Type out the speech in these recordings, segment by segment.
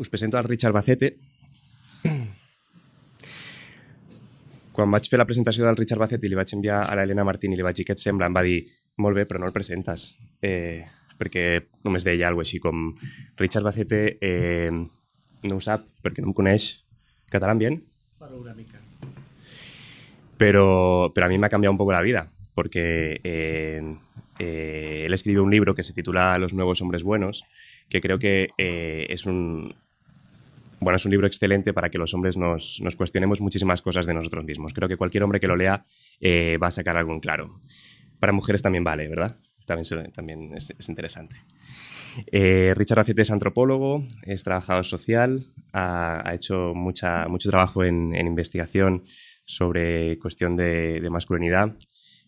Os pues presento al Richard Bacete. Cuando vaig fer la presentación del Richard Bacete le li vaig enviar a Elena Martín y le vaig dir què et sembla, em va dir molt bé, però no el presentes, eh, perquè només deia alguna Richard Bacete eh, no usa porque no me em coneix. Català bien? Pero, pero a mí me ha cambiado un poco la vida, porque eh, eh, él escribe un libro que se titula Los nuevos hombres buenos, que creo que eh, es un, bueno, es un libro excelente para que los hombres nos, cuestionemos muchísimas cosas de nosotros mismos. Creo que cualquier hombre que lo lea eh, va a sacar algo en claro. Para mujeres también vale, ¿verdad? También, es, interesante. Eh, Richard Racete es antropólogo, es trabajador social, ha, hecho mucha, mucho trabajo en, investigación sobre cuestión de, masculinidad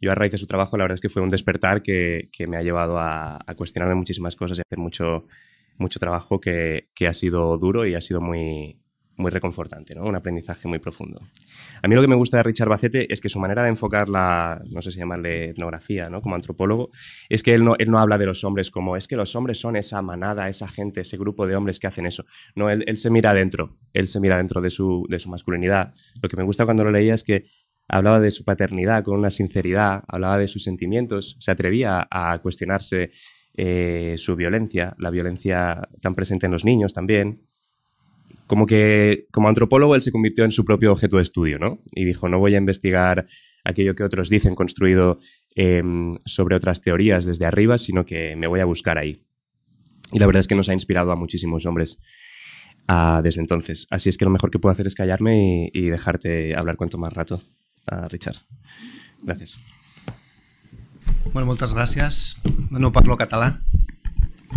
yo a raíz de su trabajo la verdad es que fue un despertar que, me ha llevado a, a, cuestionarme muchísimas cosas y hacer mucho, mucho trabajo que, que, ha sido duro y ha sido muy, muy reconfortante, ¿no? un aprendizaje muy profundo. A mí lo que me gusta de Richard Bacete es que su manera de enfocar la, no sé si llamarle etnografía, ¿no? como antropólogo, es que él no, él no habla de los hombres como es que los hombres son esa manada, esa gente, ese grupo de hombres que hacen eso. No, él, él se mira adentro, él se mira adentro de su, de su masculinidad. Lo que me gusta cuando lo leía es que hablaba de su paternidad con una sinceridad, hablaba de sus sentimientos, se atrevía a cuestionarse eh, su violencia, la violencia tan presente en los niños también. Como que como antropólogo él se convirtió en su propio objeto de estudio, ¿no? Y dijo, no voy a investigar aquello que otros dicen construido em, sobre otras teorías desde arriba, sino que me voy a buscar ahí. Y la verdad es que nos ha inspirado a muchísimos hombres desde entonces. Así es que lo mejor que puedo hacer es callarme y, dejarte hablar cuanto más rato, ah, Richard. Gracias. Bueno, muchas gracias. No parlo catalán.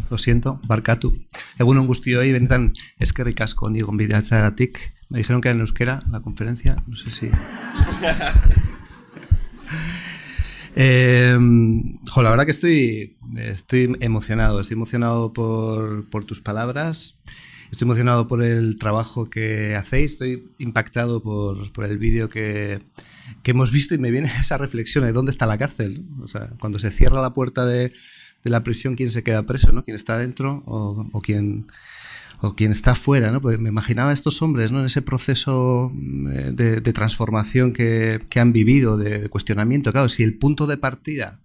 Lo siento, barcatu. Egun on guztioi, benetan eskerrik asko ni gonbidatzagatik. Me dijeron que era en euskera la conferencia, no sé si... Eh, la verdad que estoy, estoy emocionado, estoy emocionado por, por tus palabras. Estoy emocionado por el trabajo que hacéis, estoy impactado por, el vídeo que, hemos visto y me viene esa reflexión de dónde está la cárcel. O sea, cuando se cierra la puerta de, de la prisión, ¿quién se queda preso? ¿no? ¿Quién está dentro o, quién o quien está fuera? ¿no? Pues me imaginaba a estos hombres, ¿no? En ese proceso eh, de, transformación que, han vivido, de, cuestionamiento. Claro, si el punto de partida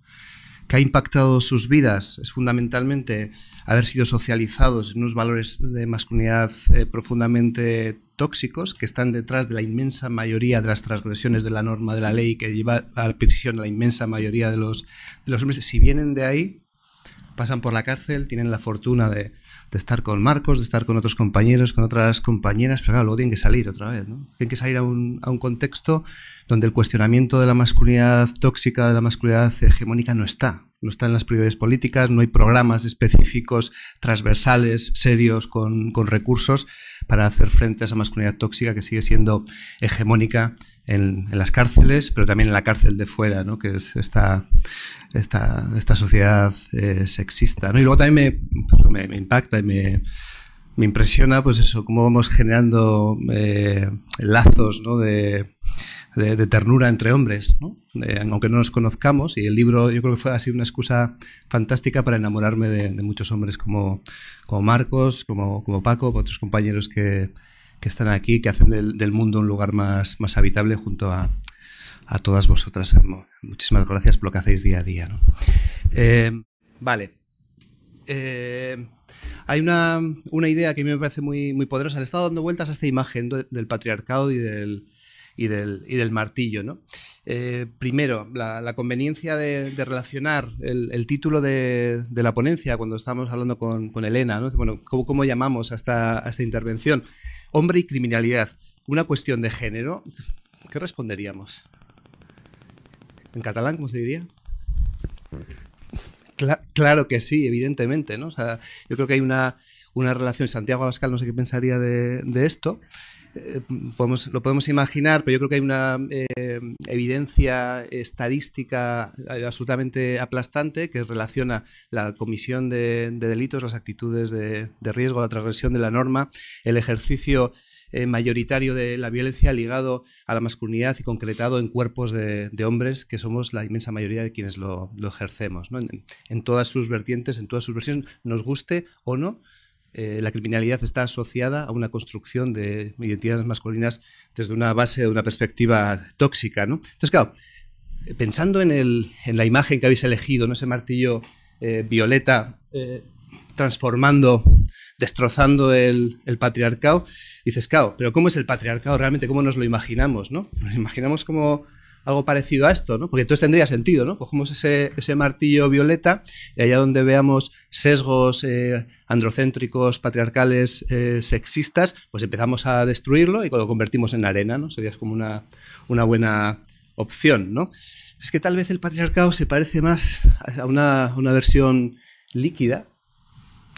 que ha impactado sus vidas es fundamentalmente haber sido socializados en unos valores de masculinidad eh, profundamente tóxicos que están detrás de la inmensa mayoría de las transgresiones de la norma de la ley que lleva a la prisión a la inmensa mayoría de los, de los hombres. Si vienen de ahí, pasan por la cárcel, tienen la fortuna de, de estar con Marcos, de estar con otros compañeros, con otras compañeras, pero claro, luego tienen que salir otra vez, ¿no? Tienen que salir a un, contexto donde el cuestionamiento de la masculinidad tóxica, de la masculinidad hegemónica no está. No está en las prioridades políticas, no hay programas específicos, transversales, serios, con, con recursos para hacer frente a esa masculinidad tóxica que sigue siendo hegemónica en, las cárceles, pero también en la cárcel de fuera, que es esta, esta, esta sociedad eh, sexista. Y luego también me, pues, me, impacta y me, impresiona pues eso, cómo vamos generando eh, lazos de, ternura entre hombres, eh, aunque no nos conozcamos. Y el libro yo creo que fue, ha una excusa fantástica para enamorarme de, muchos hombres como, como Marcos, como, como Paco, otros compañeros que que están aquí, que hacen del, mundo un lugar más, habitable junto a, todas vosotras. Muchísimas gracias por lo que hacéis día a día. Eh, vale. Eh, hay una, una, idea que a mí me parece muy, muy poderosa. Le he estado dando vueltas a esta imagen del patriarcado y del, y del, y del martillo. ¿no? Eh, primero, la, conveniencia de, relacionar el, título de, la ponencia cuando estamos hablando con, Elena, ¿no? bueno, ¿cómo, llamamos a esta, intervención? Hombre y criminalidad, una cuestión de género, ¿qué responderíamos? ¿En catalán, cómo se diría? claro que sí, evidentemente, ¿no? yo creo que hay una, relación, Santiago Abascal no sé qué pensaría de esto, eh, lo podemos imaginar, pero yo creo que hay una eh, evidencia estadística eh, absolutamente aplastante que relaciona la comisión de, delitos, las actitudes de, riesgo, la transgresión de la norma, el ejercicio mayoritario de la violencia ligado a la masculinidad y concretado en cuerpos de, hombres, que somos la inmensa mayoría de quienes lo, ejercemos, en, todas sus vertientes, en todas sus versiones, nos guste o no eh, la criminalidad está asociada a una construcción de identidades masculinas desde una base, de una perspectiva tóxica. ¿no? Entonces, claro, pensando en, la imagen que habéis elegido, ¿no? ese martillo eh, violeta eh, transformando, destrozando el, patriarcado, dices, claro, pero ¿cómo es el patriarcado realmente? ¿Cómo nos lo imaginamos? ¿no? Nos imaginamos como algo parecido a esto, ¿no? Porque entonces tendría sentido, ¿no? Cogemos ese, ese martillo violeta y allá donde veamos sesgos eh, androcéntricos, patriarcales, eh, sexistas, pues empezamos a destruirlo y lo convertimos en arena, ¿no? Sería como una, una buena opción, ¿no? Es que tal vez el patriarcado se parece más a una, versión líquida.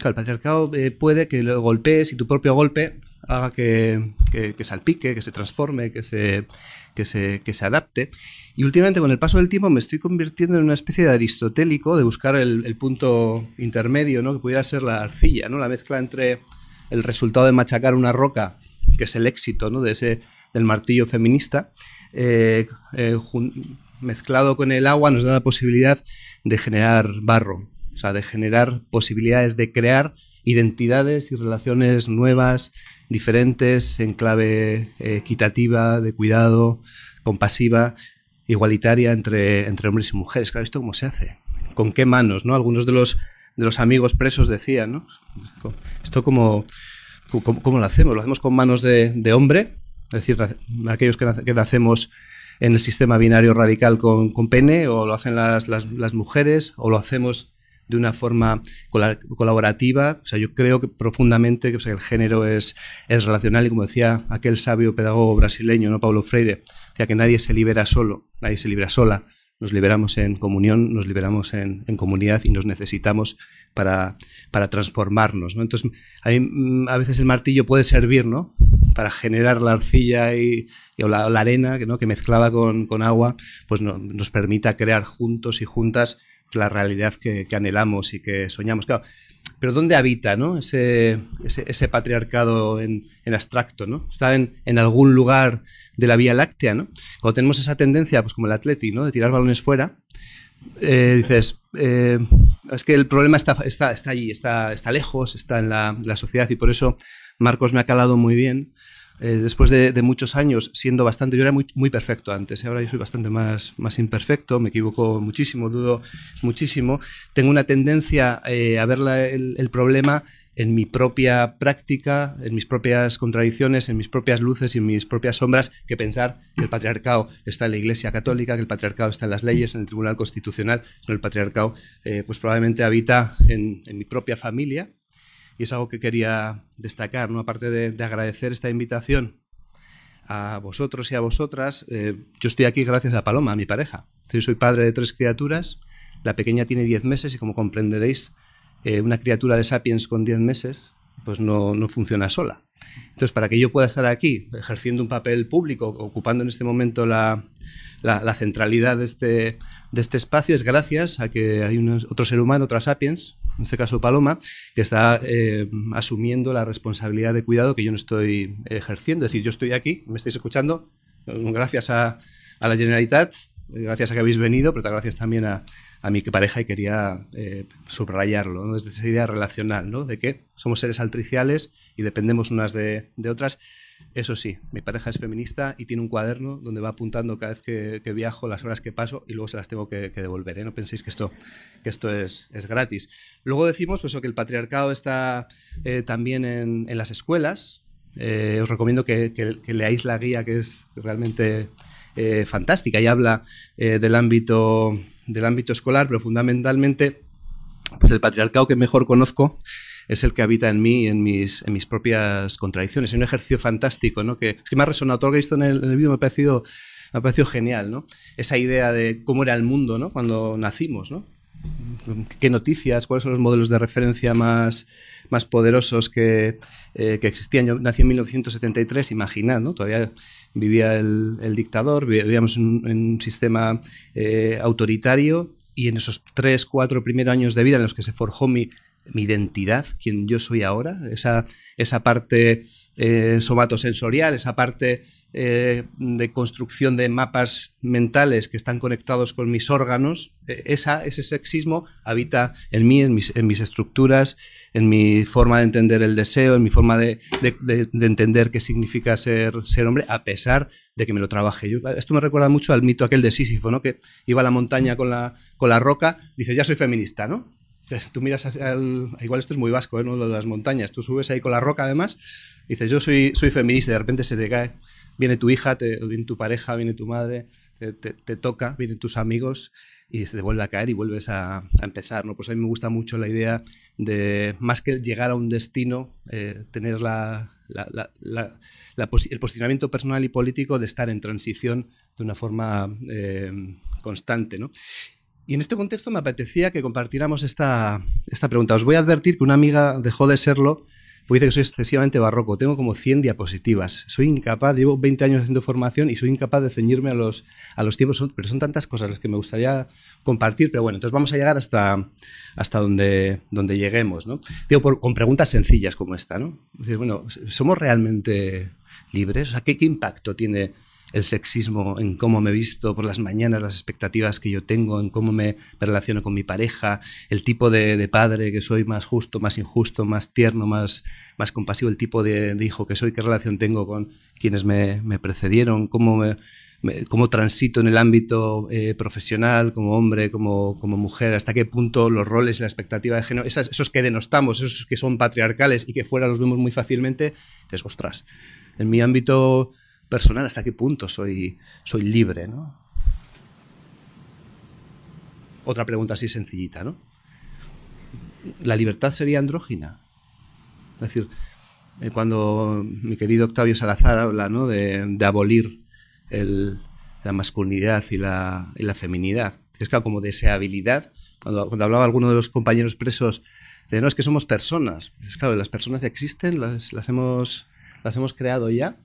el patriarcado eh, puede que lo golpees y tu propio golpe haga que, que, que salpique, que se transforme, que se, que se, que, se, adapte. Y últimamente con el paso del tiempo me estoy convirtiendo en una especie de aristotélico, de buscar el, punto intermedio, ¿no? que pudiera ser la arcilla, ¿no? la mezcla entre el resultado de machacar una roca, que es el éxito ¿no? de ese, del martillo feminista, eh, eh, mezclado con el agua nos da la posibilidad de generar barro, o sea, de generar posibilidades de crear identidades y relaciones nuevas, diferentes en clave eh, equitativa, de cuidado, compasiva, igualitaria entre, entre hombres y mujeres. Claro, ¿esto cómo se hace? ¿Con qué manos? ¿no? Algunos de los, de los amigos presos decían, ¿no? Esto ¿Cómo, lo hacemos? ¿Lo hacemos con manos de, hombre? Es decir, aquellos que, nacemos en el sistema binario radical con, pene, o lo hacen las, mujeres, o lo hacemos de una forma colaborativa. O sea, yo creo que profundamente que el género es, es relacional y como decía aquel sabio pedagogo brasileño, ¿no? Paulo Freire, decía que nadie se libera solo, nadie se libera sola. Nos liberamos en comunión, nos liberamos en, comunidad y nos necesitamos para, transformarnos. Entonces, mm, a, veces el martillo puede servir para generar la arcilla y, o, la, arena ¿no? que mezclada con, con agua pues nos permita crear juntos y juntas la realidad que, anhelamos y que soñamos. pero ¿dónde habita ¿no? ese, ese, patriarcado en, en, abstracto? ¿no? Está en, en, algún lugar de la Vía Láctea. ¿no? Cuando tenemos esa tendencia, pues como el atleti, ¿no? de tirar balones fuera, eh, dices, eh, es que el problema está, está, está allí, está, está lejos, está en la, la sociedad y por eso Marcos me ha calado muy bien eh, después de, muchos años siendo bastante, yo era muy, perfecto antes, ¿eh? ahora yo soy bastante más, imperfecto, me equivoco muchísimo, dudo muchísimo, tengo una tendencia eh, a ver el, problema en mi propia práctica, en mis propias contradicciones, en mis propias luces y en mis propias sombras, que pensar que el patriarcado está en la Iglesia Católica, que el patriarcado está en las leyes, en el Tribunal Constitucional, no el patriarcado pues probablemente habita en mi propia familia, y es algo que quería destacar, ¿no? aparte de, agradecer esta invitación a vosotros y a vosotras. Eh, yo estoy aquí gracias a Paloma, mi pareja. Yo soy padre de tres criaturas. La pequeña tiene diez meses y como comprenderéis, eh, una criatura de Sapiens con diez meses pues no, no, funciona sola. Entonces, para que yo pueda estar aquí ejerciendo un papel público, ocupando en este momento la, centralidad este, de este, espacio, es gracias a que hay otro ser humano, otra Sapiens, en este caso Paloma, que está eh, asumiendo la responsabilidad de cuidado que yo no estoy ejerciendo. Es decir, yo estoy aquí, me estáis escuchando, gracias a, a la Generalitat, gracias a que habéis venido, pero gracias también a, a mi pareja y quería eh, subrayarlo, desde esa idea relacional, ¿no? de que somos seres altriciales y dependemos unas de, de otras eso sí, mi pareja es feminista y tiene un cuaderno donde va apuntando cada vez que, viajo las horas que paso y luego se las tengo que, devolver. ¿eh? No penséis que esto, es, gratis. Luego decimos pues, que el patriarcado está eh, también en, las escuelas. Eh, os recomiendo que, leáis la guía que es realmente fantástica y habla del, ámbito, del ámbito escolar, pero fundamentalmente pues, el patriarcado que mejor conozco es el que habita en mí en mis, en mis propias contradicciones. Es un ejercicio fantástico, Que, es que me ha resonado todo lo que he visto en el, vídeo, me ha parecido me parecido genial, ¿no? Esa idea de cómo era el mundo, Cuando nacimos, ¿no? ¿Qué noticias? ¿Cuáles son los modelos de referencia más, más poderosos que, eh, que existían? Yo nací en 1973, imaginad, Todavía vivía el, dictador, vivíamos en, un sistema eh, autoritario y en esos tres, cuatro primeros años de vida en los que se forjó mi mi identidad, quien yo soy ahora, esa, parte eh, somatosensorial, esa parte eh, de construcción de mapas mentales que están conectados con mis órganos, eh, ese sexismo habita en mí, en mis, estructuras, en mi forma de entender el deseo, en mi forma de, entender qué significa ser, ser hombre, a pesar de que me lo trabaje. Yo, esto me recuerda mucho al mito aquel de Sísifo, ¿no? que iba a la montaña con la, con la roca, dice, ya soy feminista, ¿no? tú miras igual esto es muy vasco, ¿eh? Lo de las montañas, tú subes ahí con la roca además, y dices, yo soy, soy feminista, y de repente se te cae, viene tu hija, viene tu pareja, viene tu madre, te, toca, vienen tus amigos y se vuelve a caer y vuelves a, empezar, ¿no? Pues a mí me gusta mucho la idea de, más que llegar a un destino, eh, tener el posicionamiento personal y político de estar en transición de una forma eh, constante, ¿no? Y en este contexto me apetecía que compartiéramos esta, esta pregunta. Os voy a advertir que una amiga dejó de serlo porque dice que soy excesivamente barroco. Tengo como 100 diapositivas. Soy incapaz, llevo 20 años haciendo formación y soy incapaz de ceñirme a los, a los tiempos. Pero son tantas cosas las que me gustaría compartir. Pero bueno, entonces vamos a llegar hasta, hasta donde, donde lleguemos. ¿no? Digo, con preguntas sencillas como esta. ¿no? Es bueno, ¿somos realmente libres? ¿qué, qué impacto tiene? el sexismo en cómo me visto por las mañanas, las expectativas que yo tengo, en cómo me, relaciono con mi pareja, el tipo de, padre que soy más justo, más injusto, más tierno, más, más compasivo, el tipo de, hijo que soy, qué relación tengo con quienes me, precedieron, cómo me, cómo transito en el ámbito eh, profesional, como hombre, como, como, mujer, hasta qué punto los roles y la expectativa de género, esos que denostamos, esos que son patriarcales y que fuera los vemos muy fácilmente, es, ostras, en mi ámbito personal, hasta qué punto soy, soy libre, ¿no? Otra pregunta así sencillita, ¿no? ¿La libertad sería andrógina? Es decir, eh, cuando mi querido Octavio Salazar habla ¿no? de, abolir la masculinidad y la, feminidad, es claro, como deseabilidad, cuando, cuando hablaba alguno de los compañeros presos de no, es que somos personas. es pues claro, las personas ya existen, las, las, hemos, las hemos creado ya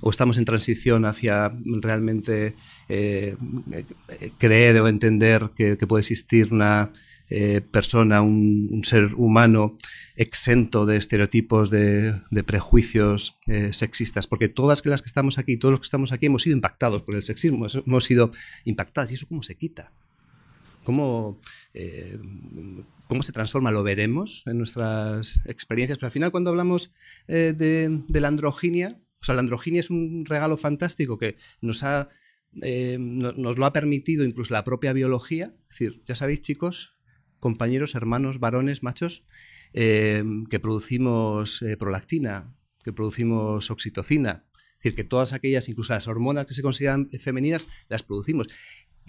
o estamos en transición hacia realmente eh, eh, creer o entender que, puede existir una eh, persona, un, ser humano exento de estereotipos, de, prejuicios sexistas, porque todas las que estamos aquí, todos los que estamos aquí hemos sido impactados por el sexismo, hemos sido impactadas y eso cómo se quita. ¿Cómo, cómo se transforma, lo veremos en nuestras experiencias. Pero al final, cuando hablamos de, la androginia, o sea, la androginia es un regalo fantástico que nos ha... Eh, nos lo ha permitido incluso la propia biología. Es decir, ya sabéis, chicos, compañeros, hermanos, varones, machos, eh, que producimos eh, prolactina, que producimos oxitocina. Es decir, que todas aquellas, incluso las hormonas que se consideran femeninas, las producimos.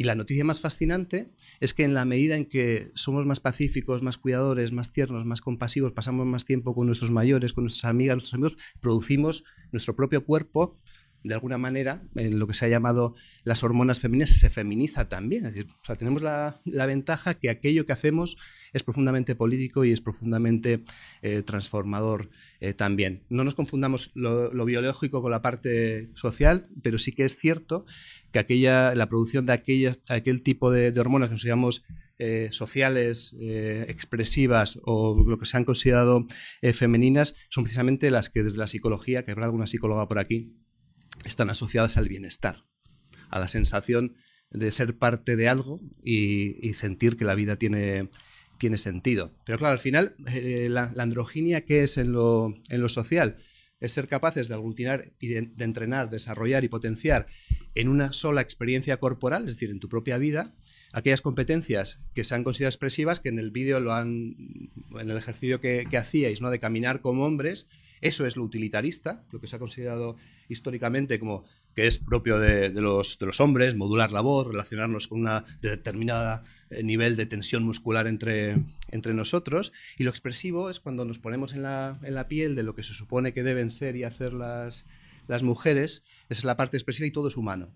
Y la noticia más fascinante es que en la medida en que somos más pacíficos, más cuidadores, más tiernos, más compasivos, pasamos más tiempo con nuestros mayores, con nuestras amigas, nuestros amigos, producimos nuestro propio cuerpo de alguna manera, en lo que se ha llamado las hormonas femeninas, se feminiza también. Es decir, o sea, tenemos la, la, ventaja que aquello que hacemos es profundamente político y es profundamente eh, transformador eh, también. No nos confundamos lo, biológico con la parte social, pero sí que es cierto que aquella, la producción de aquel tipo de, hormonas que nos llamamos eh, sociales, expresivas o lo que se han considerado femeninas son precisamente las que desde la psicología, que habrá alguna psicóloga por aquí, están asociadas al bienestar, a la sensación de ser parte de algo y, sentir que la vida tiene, sentido. Pero claro, al final, eh, la, androginia, ¿qué es en lo, social? es ser capaces de aglutinar y de, entrenar, desarrollar y potenciar en una sola experiencia corporal, es decir, en tu propia vida, aquellas competencias que se han considerado expresivas, que en el vídeo lo han, en el ejercicio que, que, hacíais, ¿no? de caminar como hombres, eso es lo utilitarista, lo que se ha considerado históricamente como que es propio de, los, hombres, modular la voz, relacionarnos con un determinado eh, nivel de tensión muscular entre, nosotros. Y lo expresivo es cuando nos ponemos en la, piel de lo que se supone que deben ser y hacer las, las mujeres, esa es la parte expresiva y todo es humano.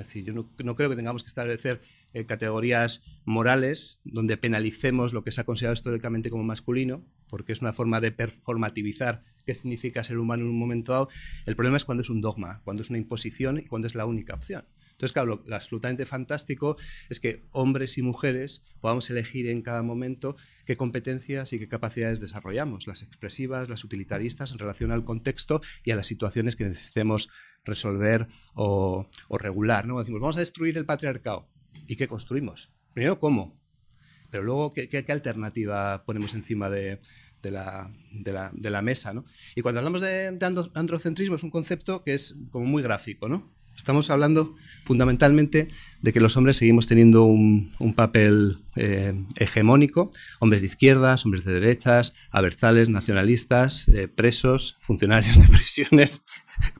Es decir, yo no, no creo que tengamos que establecer eh, categorías morales donde penalicemos lo que se ha considerado históricamente como masculino, porque es una forma de performativizar qué significa ser humano en un momento dado. El problema es cuando es un dogma, cuando es una imposición y cuando es la única opción. Entonces, claro, lo, absolutamente fantástico es que hombres y mujeres podamos elegir en cada momento qué competencias y qué capacidades desarrollamos, las expresivas, las utilitaristas, en relación al contexto y a las situaciones que necesitemos resolver o, regular. ¿no? Decimos, vamos a destruir el patriarcado. ¿Y qué construimos? Primero, ¿cómo? Pero luego, ¿qué, alternativa ponemos encima de, la, mesa? ¿no? Y cuando hablamos de, androcentrismo es un concepto que es como muy gráfico, ¿no? Estamos hablando fundamentalmente de que los hombres seguimos teniendo un, papel eh, hegemónico, hombres de izquierdas, hombres de derechas, abertales, nacionalistas, eh, presos, funcionarios de prisiones,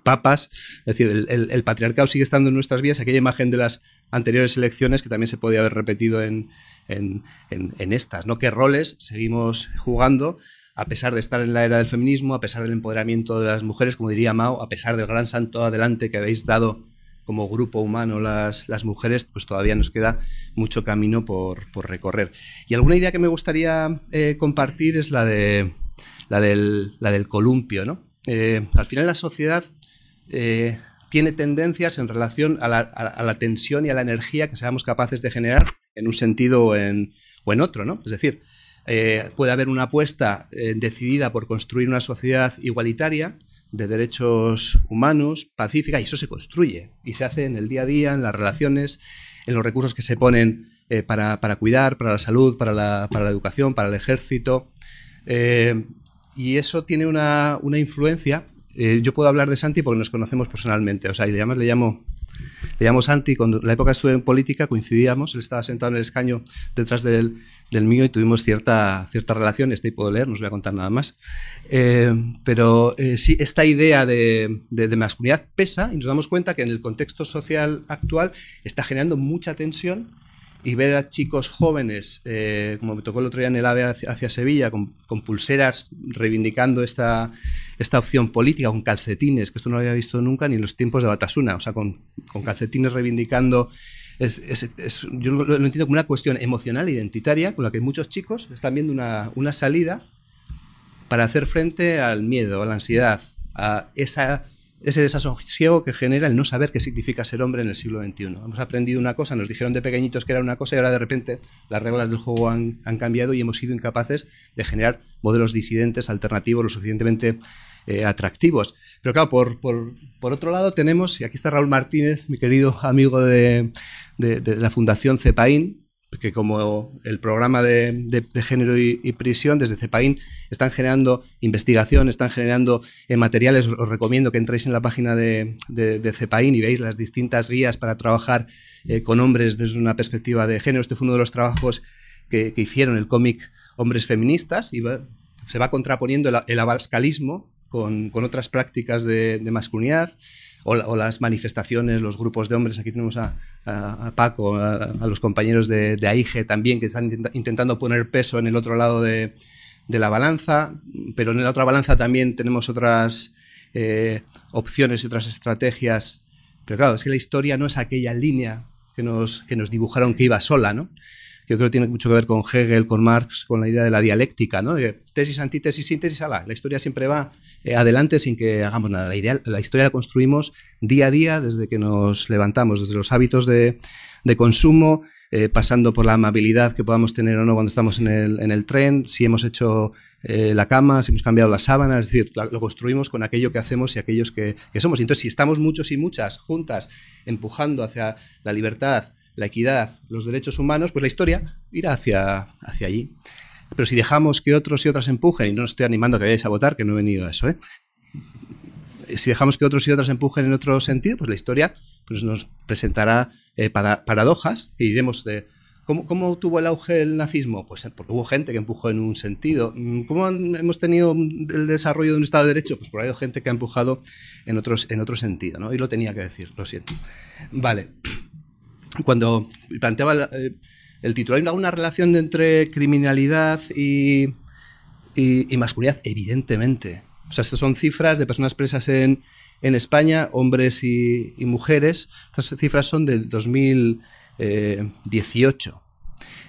papas. Es decir, el, patriarcado sigue estando en nuestras vías, aquella imagen de las anteriores elecciones que también se podía haber repetido en, en estas, ¿no? ¿Qué roles seguimos jugando? a pesar de estar en la era del feminismo, a pesar del empoderamiento de las mujeres, como diría Mao, a pesar del gran santo adelante que habéis dado como grupo humano las, mujeres, pues todavía nos queda mucho camino por, recorrer. Y alguna idea que me gustaría eh, compartir es la, de, la, del, columpio. Eh, al final la sociedad eh, tiene tendencias en relación a la, tensión y a la energía que seamos capaces de generar en un sentido o en, o en otro, ¿no? Es decir, eh, puede haber una apuesta eh, decidida por construir una sociedad igualitaria, de derechos humanos, pacífica, y eso se construye y se hace en el día a día, en las relaciones, en los recursos que se ponen eh, para, cuidar, para la salud, para la, educación, para el ejército. y eso tiene una, influencia. yo puedo hablar de Santi porque nos conocemos personalmente, o sea, y además le llamo llamo Santi, cuando la época estuve en política coincidíamos, él estaba sentado en el escaño detrás del, del mío y tuvimos cierta, cierta relación, este puedo leer, no os voy a contar nada más. Eh, pero eh, sí, esta idea de, masculinidad pesa y nos damos cuenta que en el contexto social actual está generando mucha tensión y ver a chicos jóvenes, eh, como me tocó el otro día en el AVE hacia, Sevilla, con, pulseras reivindicando esta, esta opción política, con calcetines, que esto no lo había visto nunca ni en los tiempos de Batasuna, o sea, con, con calcetines reivindicando... yo lo, entiendo como una cuestión emocional, e identitaria, con la que muchos chicos están viendo una, una salida para hacer frente al miedo, a la ansiedad, a esa ese desasosiego que genera el no saber qué significa ser hombre en el siglo XXI. Hemos aprendido una cosa, nos dijeron de pequeñitos que era una cosa y ahora de repente las reglas del juego han, cambiado y hemos sido incapaces de generar modelos disidentes, alternativos, lo suficientemente eh, atractivos. Pero claro, por, otro lado tenemos, y aquí está Raúl Martínez, mi querido amigo de, de la Fundación CEPAIN, que como el programa de, de, género y, prisión desde CEPAIN están generando investigación, están generando eh, materiales. Os recomiendo que entréis en la página de, de, CEPAIN y veáis las distintas guías para trabajar eh, con hombres desde una perspectiva de género. Este fue uno de los trabajos que, que hicieron el cómic Hombres Feministas y se va contraponiendo el, abascalismo con, con, otras prácticas de, de masculinidad o, las manifestaciones, los grupos de hombres. Aquí tenemos a, Paco, a, los compañeros de, AIGE también, que están intentando poner peso en el otro lado de, la balanza, pero en la otra balanza también tenemos otras eh, opciones y otras estrategias. Pero claro, es que la historia no es aquella línea que nos, que nos dibujaron que iba sola, ¿no? yo creo que tiene mucho que ver con Hegel, con Marx, con la idea de la dialéctica, ¿no? De tesis, antítesis, síntesis, ala. La historia siempre va eh, adelante sin que hagamos nada. La, idea, la historia la construimos día a día desde que nos levantamos, desde los hábitos de, consumo, eh, pasando por la amabilidad que podamos tener o no cuando estamos en el, tren, si hemos hecho eh, la cama, si hemos cambiado la sábana, es decir, lo construimos con aquello que hacemos y aquellos que, que somos. Entonces, si estamos muchos y muchas juntas empujando hacia la libertad, la equidad, los derechos humanos, pues la historia irá hacia, hacia allí. Pero si dejamos que otros y otras empujen, y no estoy animando a que vayáis a votar, que no he venido a eso, ¿eh? si dejamos que otros y otras empujen en otro sentido, pues la historia pues nos presentará eh, paradojas y iremos de... ¿Cómo, tuvo el auge el nazismo? Pues eh, porque hubo gente que empujó en un sentido. Mm, ¿Cómo hemos tenido el desarrollo de un Estado de Derecho? Pues por ahí hay gente que ha empujado en, otros, en otro sentido, ¿no? Y lo tenía que decir, lo siento. Vale cuando planteaba eh, el, título, hay una relación entre criminalidad y, y, masculinidad, evidentemente. O sea, estas son cifras de personas presas en, en España, hombres y, mujeres. Estas cifras son de 2018.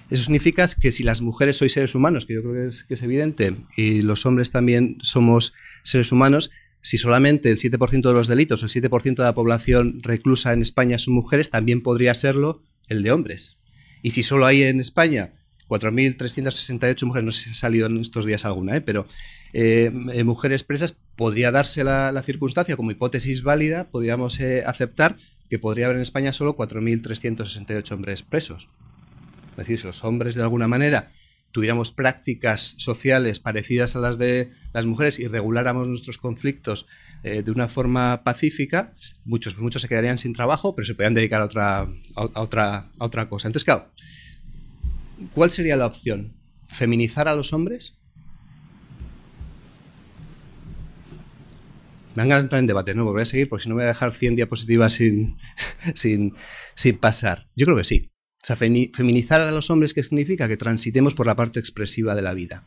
Eso significa que si las mujeres sois seres humanos, que yo creo que es evidente, y los hombres también somos seres humanos, si solamente el 7% de los delitos o el 7% de la población reclusa en España son mujeres, también podría serlo el de hombres. Y si solo hay en España 4.368 mujeres, no sé si ha salido en estos días alguna, ¿eh? pero eh, eh, mujeres presas, podría darse la, circunstancia como hipótesis válida, podríamos aceptar que podría haber en España solo 4.368 hombres presos. Es decir, si los hombres de alguna manera tuviéramos prácticas sociales parecidas a las de las mujeres y reguláramos nuestros conflictos eh, de una forma pacífica, muchos, muchos se quedarían sin trabajo, pero se podrían dedicar a otra, otra, otra cosa. Entonces, claro, ¿cuál sería la opción? ¿Feminizar a los hombres? Me han entrar en debate, ¿no? Voy a seguir porque si no voy a dejar 100 diapositivas sin, sin pasar. Yo creo que sí. O sea, feminizar a los hombres, ¿qué significa? Que transitemos por la parte expresiva de la vida,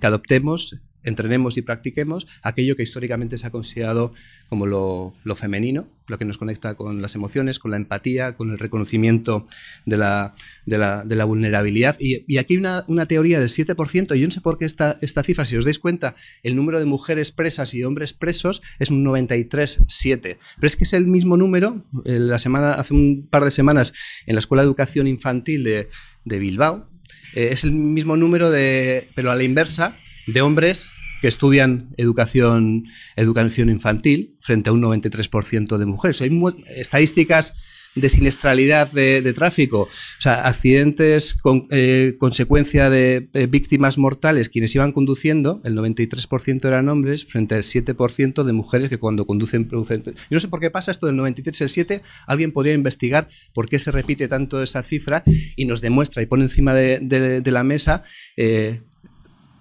que adoptemos entrenemos y practiquemos aquello que históricamente se ha considerado como lo, femenino, lo que nos conecta con las emociones, con la empatía, con el reconocimiento de la, de la, vulnerabilidad. Y, aquí una, una, teoría del 7%, y yo no sé por qué esta, esta cifra, si os dais cuenta, el número de mujeres presas y hombres presos es un 93,7. Pero es que es el mismo número, eh, la semana, hace un par de semanas, en la Escuela de Educación Infantil de, Bilbao, eh, es el mismo número de, pero a la inversa, de hombres que estudian educación, educación infantil frente a un 93% de mujeres. Hay estadísticas de siniestralidad de, tráfico, o sea, accidentes con eh, consecuencia de víctimas mortales, quienes iban conduciendo, el 93% eran hombres frente al 7% de mujeres que cuando conducen producen... Yo no sé por qué pasa esto del 93 el 7, alguien podría investigar por qué se repite tanto esa cifra y nos demuestra y pone encima de, la mesa... Eh,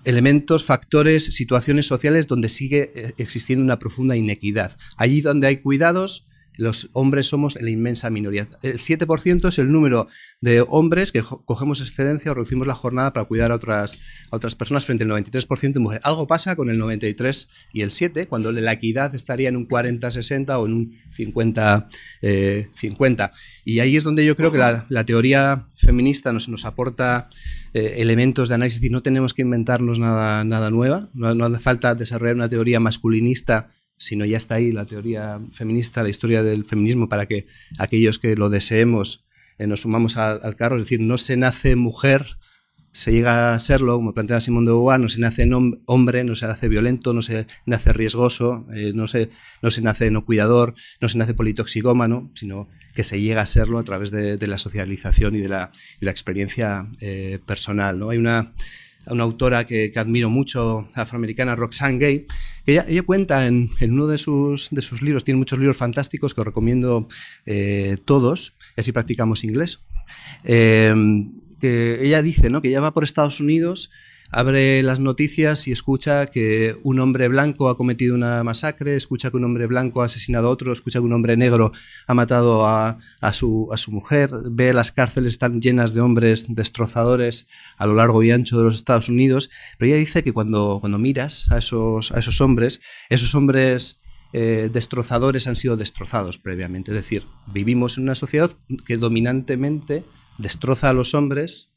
elementos, factores, situaciones sociales donde sigue eh, existiendo una profunda inequidad. Allí donde hay cuidados, los hombres somos la inmensa minoría. El 7% es el número de hombres que cogemos excedencia o reducimos la jornada para cuidar a otras, otras personas frente al 93% de mujeres. Algo pasa con el 93 y el 7, cuando la equidad estaría en un 40-60 o en un 50-50. Eh, y ahí es donde yo creo que la, la teoría feminista nos, nos aporta eh, elementos de análisis y no tenemos que inventarnos nada, nada nueva, no, hace falta desarrollar una teoría masculinista sino ya está ahí la teoría feminista, la historia del feminismo, para que aquellos que lo deseemos eh, nos sumamos al, carro. Es decir, no se nace mujer, se llega a serlo, como plantea Simón de Beauvoir, no se nace hombre, no se nace violento, no se nace riesgoso, eh, no, se, no se nace no cuidador, no se nace politoxigómano, sino que se llega a serlo a través de, la socialización y de la, experiencia eh, personal. ¿no? Hay una, autora que, admiro mucho, afroamericana, Roxane Gay, que ella, cuenta en, uno de sus, de sus libros, tiene muchos libros fantásticos que recomiendo eh, todos, es así practicamos inglés que ella dice, ¿no? Que ella va por Estados Unidos, abre las noticias y escucha que un hombre blanco ha cometido una masacre, escucha que un hombre blanco ha asesinado a otro, escucha que un hombre negro ha matado a, su, mujer, ve las cárceles están llenas de hombres destrozadores a lo largo y ancho de los Estados Unidos, pero ella dice que cuando, cuando miras a esos, a esos hombres, esos hombres eh, destrozadores han sido destrozados previamente. Es decir, vivimos en una sociedad que dominantemente destroza a los hombres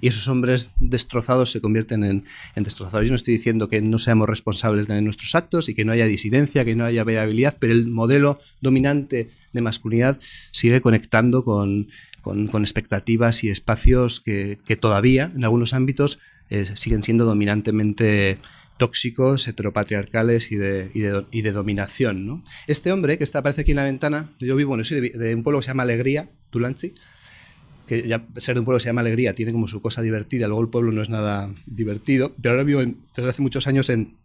y esos hombres destrozados se convierten en, en, destrozados. Yo no estoy diciendo que no seamos responsables de nuestros actos y que no haya disidencia, que no haya viabilidad, pero el modelo dominante de masculinidad sigue conectando con, expectativas y espacios que, todavía, en algunos ámbitos, eh, siguen siendo dominantemente tóxicos, heteropatriarcales y de, y y de dominación. Este hombre que está, aparece aquí en la ventana, yo vivo, bueno, de, un pueblo que se llama Alegría, Tulanzi, que ya ser de un pueblo se llama Alegría tiene como su cosa divertida, luego el pueblo no es nada divertido, pero ahora vivo desde hace muchos años en,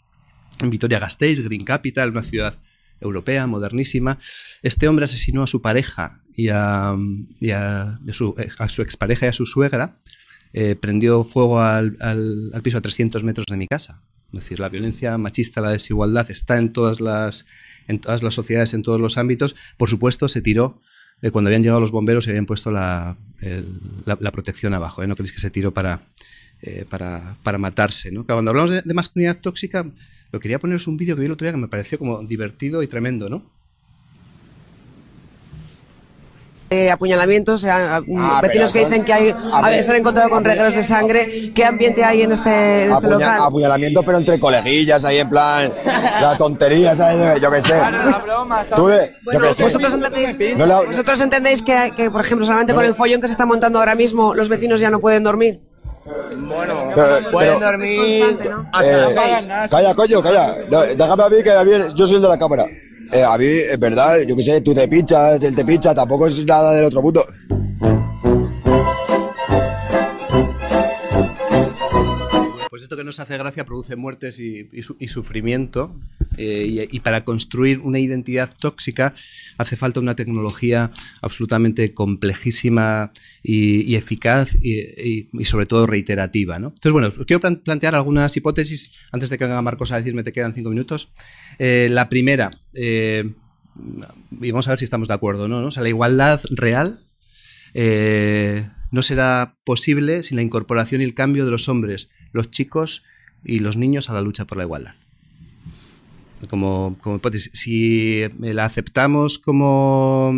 en Vitoria-Gasteiz, Green Capital, una ciudad europea, modernísima. Este hombre asesinó a su pareja y a, a, su, a su, expareja y a su suegra, eh, prendió fuego al, piso a 300 metros de mi casa. Es decir, la violencia machista, la desigualdad está en todas las, en todas las sociedades, en todos los ámbitos. Por supuesto, se tiró cuando habían llegado los bomberos se habían puesto la, protección abajo, ¿eh? no creéis que se tiró para, eh, para, matarse. ¿no? Cuando hablamos de, masculinidad tóxica, lo quería poneros un vídeo que vi el otro día que me pareció como divertido y tremendo, ¿no? apuñalamientos, eh, mm, ah, vecinos que dicen que hay, a se han encontrado con regueros de sangre. ¿Qué ambiente hay en este, este local? Apuñalamientos pero entre coleguillas, ahí en plan, la tontería, ¿sabes? Yo qué sé. ¿Vosotros, entendéis, ¿Vosotros entendéis que, por ejemplo, solamente con el follón que se está montando ahora mismo, los vecinos ya no pueden dormir? Bueno, pueden dormir. ¿no? Eh, calla, coño, calla. déjame a mí que yo soy el de la cámara. Eh, a mí, es verdad, yo qué sé, tú te pichas, él te picha, tampoco es nada del otro puto. Pues esto que nos hace gracia produce muertes y, y sufrimiento, eh, y, para construir una identidad tóxica hace falta una tecnología absolutamente complejísima y, eficaz y, sobre todo reiterativa. ¿no? Entonces, bueno, quiero plantear algunas hipótesis antes de que venga Marcos a decirme te quedan cinco minutos. Eh, la primera, eh, y vamos a ver si estamos de acuerdo, ¿no? O sea, la igualdad real no será posible sin la incorporación y el cambio de los hombres, los chicos y los niños a la lucha por la igualdad como, hipótesis, si eh, la aceptamos como,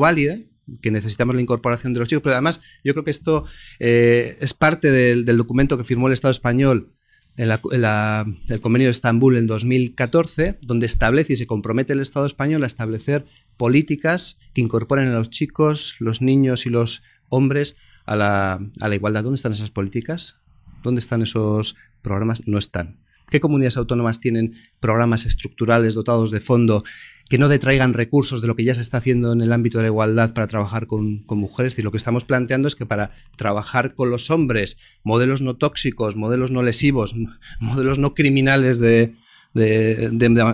válida, que necesitamos la incorporación de los chicos, pero además yo creo que esto eh, es parte del, documento que firmó el Estado español en, el convenio de Estambul en 2014, donde establece y se compromete el Estado español a establecer políticas que incorporen a los chicos, los niños y los hombres a la, a la igualdad. ¿Dónde están esas políticas? ¿Dónde están esos programas? No están. ¿Qué comunidades autónomas tienen programas estructurales dotados de fondo que no detraigan recursos de lo que ya se está haciendo en el ámbito de la igualdad para trabajar con, mujeres? Y lo que estamos planteando es que para trabajar con los hombres, modelos no tóxicos, modelos no lesivos, modelos no criminales de,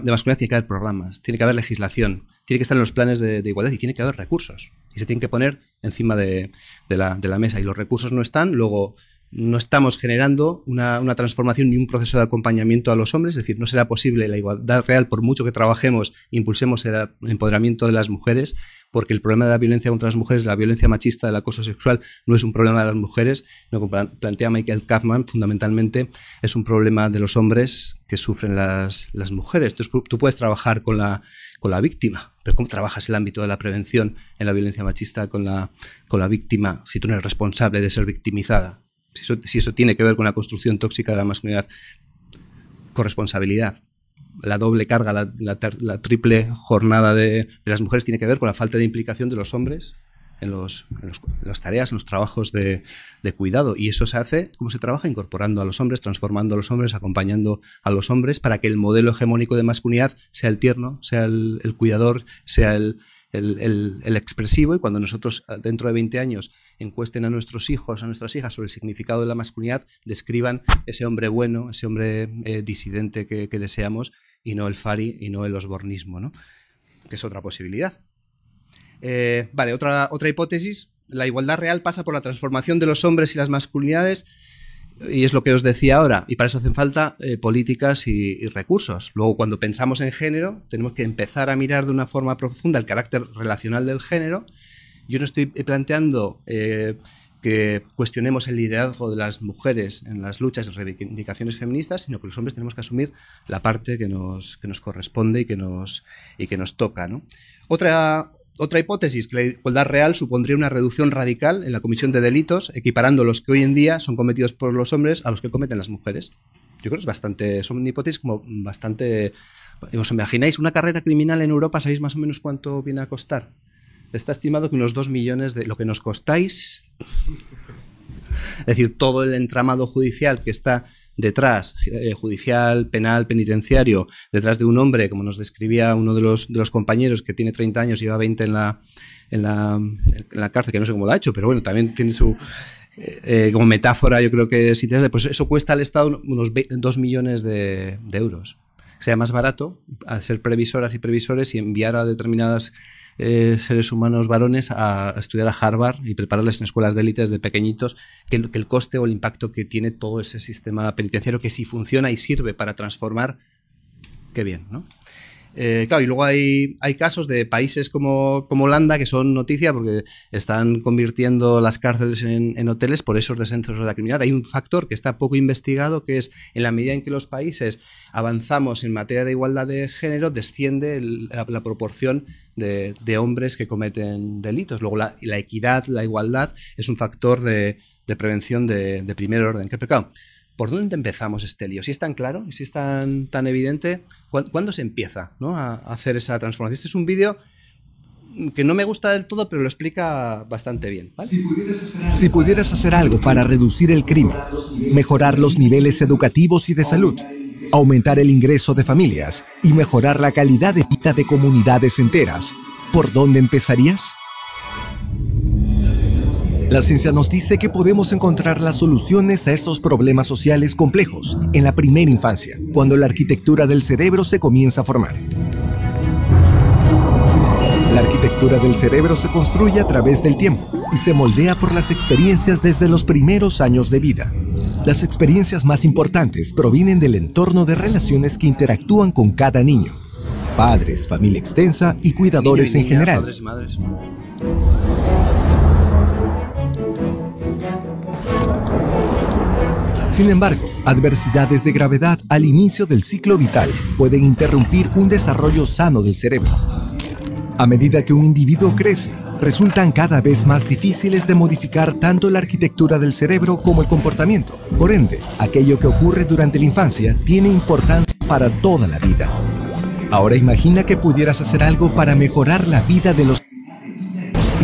masculinidad tiene que haber programas, tiene que haber legislación, tiene que estar en los planes de, igualdad y tiene que haber recursos. Y se tienen que poner encima de la, de, la, mesa. Y los recursos no están, luego no estamos generando una, transformación ni un proceso de acompañamiento a los hombres, es decir, no será posible la igualdad real por mucho que trabajemos, e impulsemos el empoderamiento de las mujeres, porque el problema de la violencia contra las mujeres, la violencia machista, del acoso sexual, no es un problema de las mujeres, como plantea Michael Kaufman, fundamentalmente es un problema de los hombres que sufren las, mujeres. Entonces, tú puedes trabajar con la, víctima, pero ¿cómo trabajas el ámbito de la prevención en la violencia machista con la, con la víctima si tú no eres responsable de ser victimizada? si eso, tiene que ver con la construcción tóxica de la masculinidad, corresponsabilidad la doble carga, la, triple jornada de, las mujeres tiene que ver con la falta de implicación de los hombres en, las tareas, en los trabajos de, cuidado. Y eso se hace, ¿cómo se trabaja? Incorporando a los hombres, transformando a los hombres, acompañando a los hombres para que el modelo hegemónico de masculinidad sea el tierno, sea el cuidador, sea el, el, expresivo y cuando nosotros ah, dentro de 20 años encuesten a nuestros hijos, a nuestras hijas sobre el significado de la masculinidad, describan ese hombre bueno, ese hombre eh, disidente que, deseamos y no el fari y no el osbornismo, ¿no? que es otra posibilidad. Eh, vale, otra, otra hipótesis. La igualdad real pasa por la transformación de los hombres y las masculinidades y es lo que os decía ahora, y para eso hacen falta eh, políticas y, recursos. Luego, cuando pensamos en género, tenemos que empezar a mirar de una forma profunda el carácter relacional del género. Yo no estoy planteando eh, que cuestionemos el liderazgo de las mujeres en las luchas y reivindicaciones feministas, sino que los hombres tenemos que asumir la parte que nos, que nos corresponde y que nos, y que nos toca. ¿no? Otra, otra hipótesis que la igualdad real supondría una reducción radical en la comisión de delitos, equiparando los que hoy en día son cometidos por los hombres a los que cometen las mujeres. Yo creo que es bastante, son hipótesis como bastante... ¿Os imagináis una carrera criminal en Europa? ¿Sabéis más o menos cuánto viene a costar? Está estimado que unos 2 millones de lo que nos costáis. Es decir, todo el entramado judicial que está detrás, eh, judicial, penal, penitenciario, detrás de un hombre, como nos describía uno de los, de los compañeros que tiene 30 años y va 20 en la, en la, en la cárcel, que no sé cómo lo ha hecho, pero bueno, también tiene su, eh, eh, como metáfora yo creo que es interesante, pues eso cuesta al Estado unos 2 millones de, de euros. Sea más barato hacer previsoras y previsores y enviar a determinadas eh, seres humanos varones a, estudiar a Harvard y prepararles en escuelas de élite desde pequeñitos, que el, que el coste o el impacto que tiene todo ese sistema penitenciario, que si funciona y sirve para transformar, qué bien, ¿no? Eh, claro, y luego hay, casos de países como, Holanda que son noticia porque están convirtiendo las cárceles en, hoteles por esos descensos de la criminalidad. Hay un factor que está poco investigado que es en la medida en que los países avanzamos en materia de igualdad de género, desciende la, proporción de, hombres que cometen delitos. Luego la, equidad, la igualdad es un factor de, prevención de, primer orden. ¿Por dónde empezamos este lío? Si es tan claro, si es tan, tan evidente, ¿cuándo, se empieza ¿no? a, hacer esa transformación? Este es un vídeo que no me gusta del todo, pero lo explica bastante bien. si, pudieras hacer algo para reducir el crimen, mejorar los niveles educativos y de salud, aumentar el ingreso de familias y mejorar la calidad de vida de comunidades enteras, ¿por dónde empezarías? La ciencia nos dice que podemos encontrar las soluciones a estos problemas sociales complejos en la primera infancia, cuando la arquitectura del cerebro se comienza a formar. La arquitectura del cerebro se construye a través del tiempo y se moldea por las experiencias desde los primeros años de vida. Las experiencias más importantes provienen del entorno de relaciones que interactúan con cada niño, padres, familia extensa y cuidadores en general. Sin embargo, adversidades de gravedad al inicio del ciclo vital pueden interrumpir un desarrollo sano del cerebro. A medida que un individuo crece, resultan cada vez más difíciles de modificar tanto la arquitectura del cerebro como el comportamiento. Por ende, aquello que ocurre durante la infancia tiene importancia para toda la vida. Ahora imagina que pudieras hacer algo para mejorar la vida de los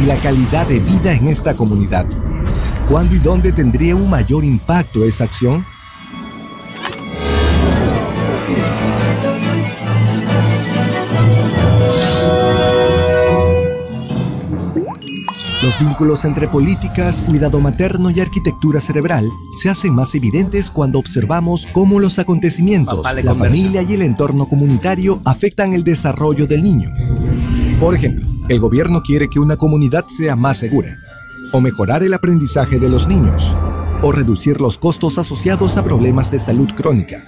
y la calidad de vida en esta comunidad. ¿Cuándo y dónde tendría un mayor impacto esa acción? Los vínculos entre políticas, cuidado materno y arquitectura cerebral se hacen más evidentes cuando observamos cómo los acontecimientos, la familia y el entorno comunitario afectan el desarrollo del niño. Por ejemplo, el gobierno quiere que una comunidad sea más segura o mejorar el aprendizaje de los niños, o reducir los costos asociados a problemas de salud crónica.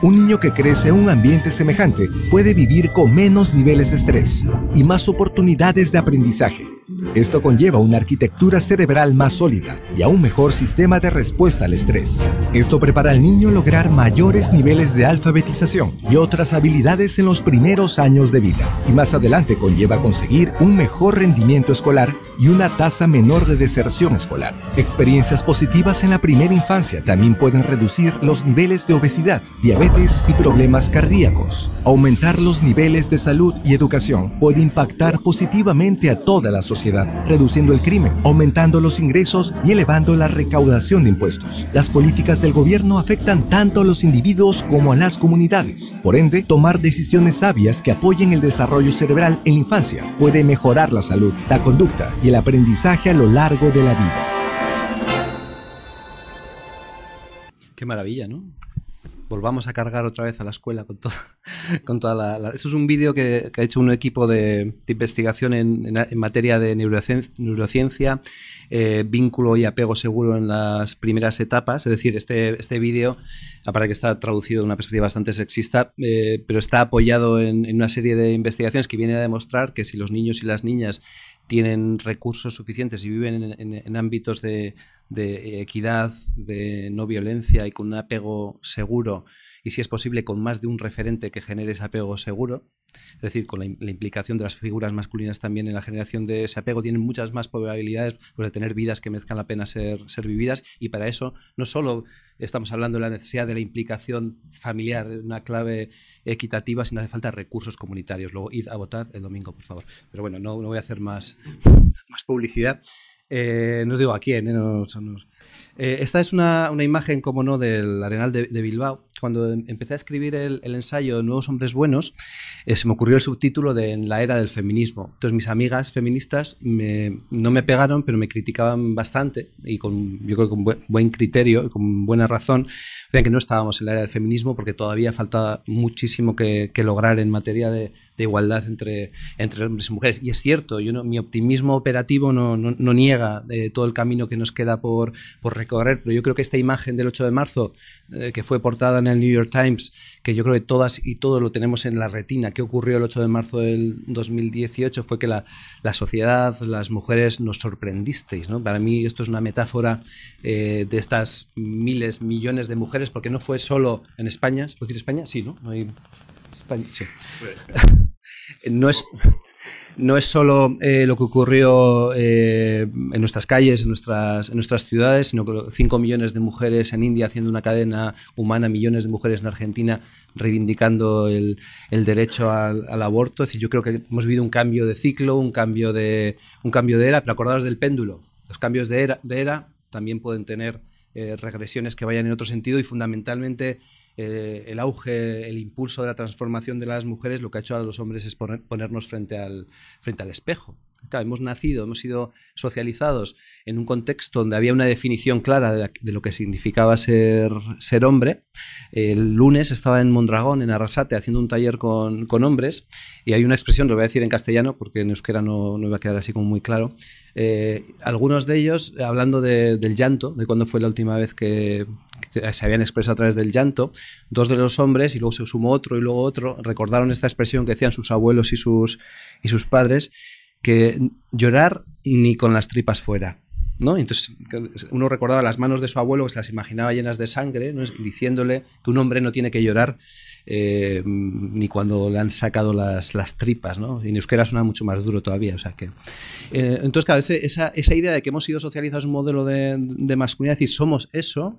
Un niño que crece en un ambiente semejante puede vivir con menos niveles de estrés y más oportunidades de aprendizaje. Esto conlleva una arquitectura cerebral más sólida y a un mejor sistema de respuesta al estrés. Esto prepara al niño a lograr mayores niveles de alfabetización y otras habilidades en los primeros años de vida y más adelante conlleva conseguir un mejor rendimiento escolar y una tasa menor de deserción escolar. Experiencias positivas en la primera infancia también pueden reducir los niveles de obesidad, diabetes y problemas cardíacos. Aumentar los niveles de salud y educación puede impactar positivamente a toda la sociedad, reduciendo el crimen, aumentando los ingresos y elevando la recaudación de impuestos. Las políticas del gobierno afectan tanto a los individuos como a las comunidades. Por ende, tomar decisiones sabias que apoyen el desarrollo cerebral en la infancia puede mejorar la salud, la conducta y el aprendizaje a lo largo de la vida. Qué maravilla, ¿no? volvamos a cargar otra vez a la escuela con, con toda la, es un vídeo que, ha hecho un equipo de, investigación en, materia de neurociencia, eh, vínculo y apego seguro en las primeras etapas. Es decir, este, este vídeo, aparte que está traducido de una perspectiva bastante sexista, eh, pero está apoyado en, una serie de investigaciones que vienen a demostrar que si los niños y las niñas tienen recursos suficientes y viven en ámbitos de, de equidad, de no violencia y con un apego seguro y si es posible con más de un referente que genere ese apego seguro, es decir, con la, implicación de las figuras masculinas también en la generación de ese apego, tienen muchas más probabilidades pues, de tener vidas que merezcan la pena ser, ser vividas y para eso no solo estamos hablando de la necesidad de la implicación familiar, una clave equitativa, sino hace falta recursos comunitarios. Luego id a votar el domingo, por favor. Pero bueno, no, no voy a hacer más, más publicidad. Eh, no digo a quién, eh, eh esta es una, imagen, como no, del Arenal de Bilbao, cuando em, empecé a escribir el, ensayo Nuevos Hombres Buenos, eh, se me ocurrió el subtítulo de En la era del feminismo. Entonces mis amigas feministas no me pegaron, pero me criticaban bastante y con, yo creo con buen, criterio con buena razón, decían que no estábamos en la era del feminismo porque todavía faltaba muchísimo que, lograr en materia de, igualdad entre, entre hombres y mujeres. Y es cierto, yo mi optimismo operativo no, no, niega de eh, todo el camino que nos queda por, por recorrer, pero yo creo que esta imagen del 8 de marzo, eh, que fue portada en el New York Times, que yo creo que todas y todos lo tenemos en la retina, que ocurrió el 8 de marzo del 2018, fue que la, sociedad, las mujeres nos sorprendisteis. ¿no? Para mí esto es una metáfora eh, de estas miles, millones de mujeres, porque no fue solo en España, ¿se decir España? Sí, ¿no? no hay... sí. Pues, no es no es solo eh, lo que ocurrió eh, en nuestras calles, en nuestras, ciudades, sino que 5 millones de mujeres en India haciendo una cadena humana, millones de mujeres en Argentina reivindicando el, derecho al, aborto. Es decir, yo creo que hemos vivido un cambio de ciclo, un cambio de, un cambio de era, pero acordaros del péndulo. Los cambios de era, de era también pueden tener eh, regresiones que vayan en otro sentido y fundamentalmente eh, el auge, el impulso de la transformación de las mujeres, lo que ha hecho a los hombres es ponernos frente al, frente al espejo hemos nacido, hemos sido socializados en un contexto donde había una definición clara de, lo que significaba ser, ser hombre. El lunes estaba en Mondragón, en Arrasate, haciendo un taller con, con hombres y hay una expresión, lo voy a decir en castellano porque en euskera no, no va a quedar así como muy claro. Eh, algunos de ellos hablando del llanto, de cuándo fue la última vez que, se habían expresado a través del llanto, dos de los hombres y luego se sumó otro y luego otro, recordaron esta expresión que decían sus abuelos y sus, y sus padres que llorar ni con las tripas fuera. ¿No? Entonces uno recordaba las manos de su abuelo que se las imaginaba llenas de sangre, diciéndole que un hombre no tiene que llorar eh, ni cuando le han sacado las, tripas, ¿no? Y en euskera suena mucho más duro todavía, o sea que... Eh, entonces, claro, esa, idea de que hemos sido socializados un modelo de, de masculinidad, y somos eso,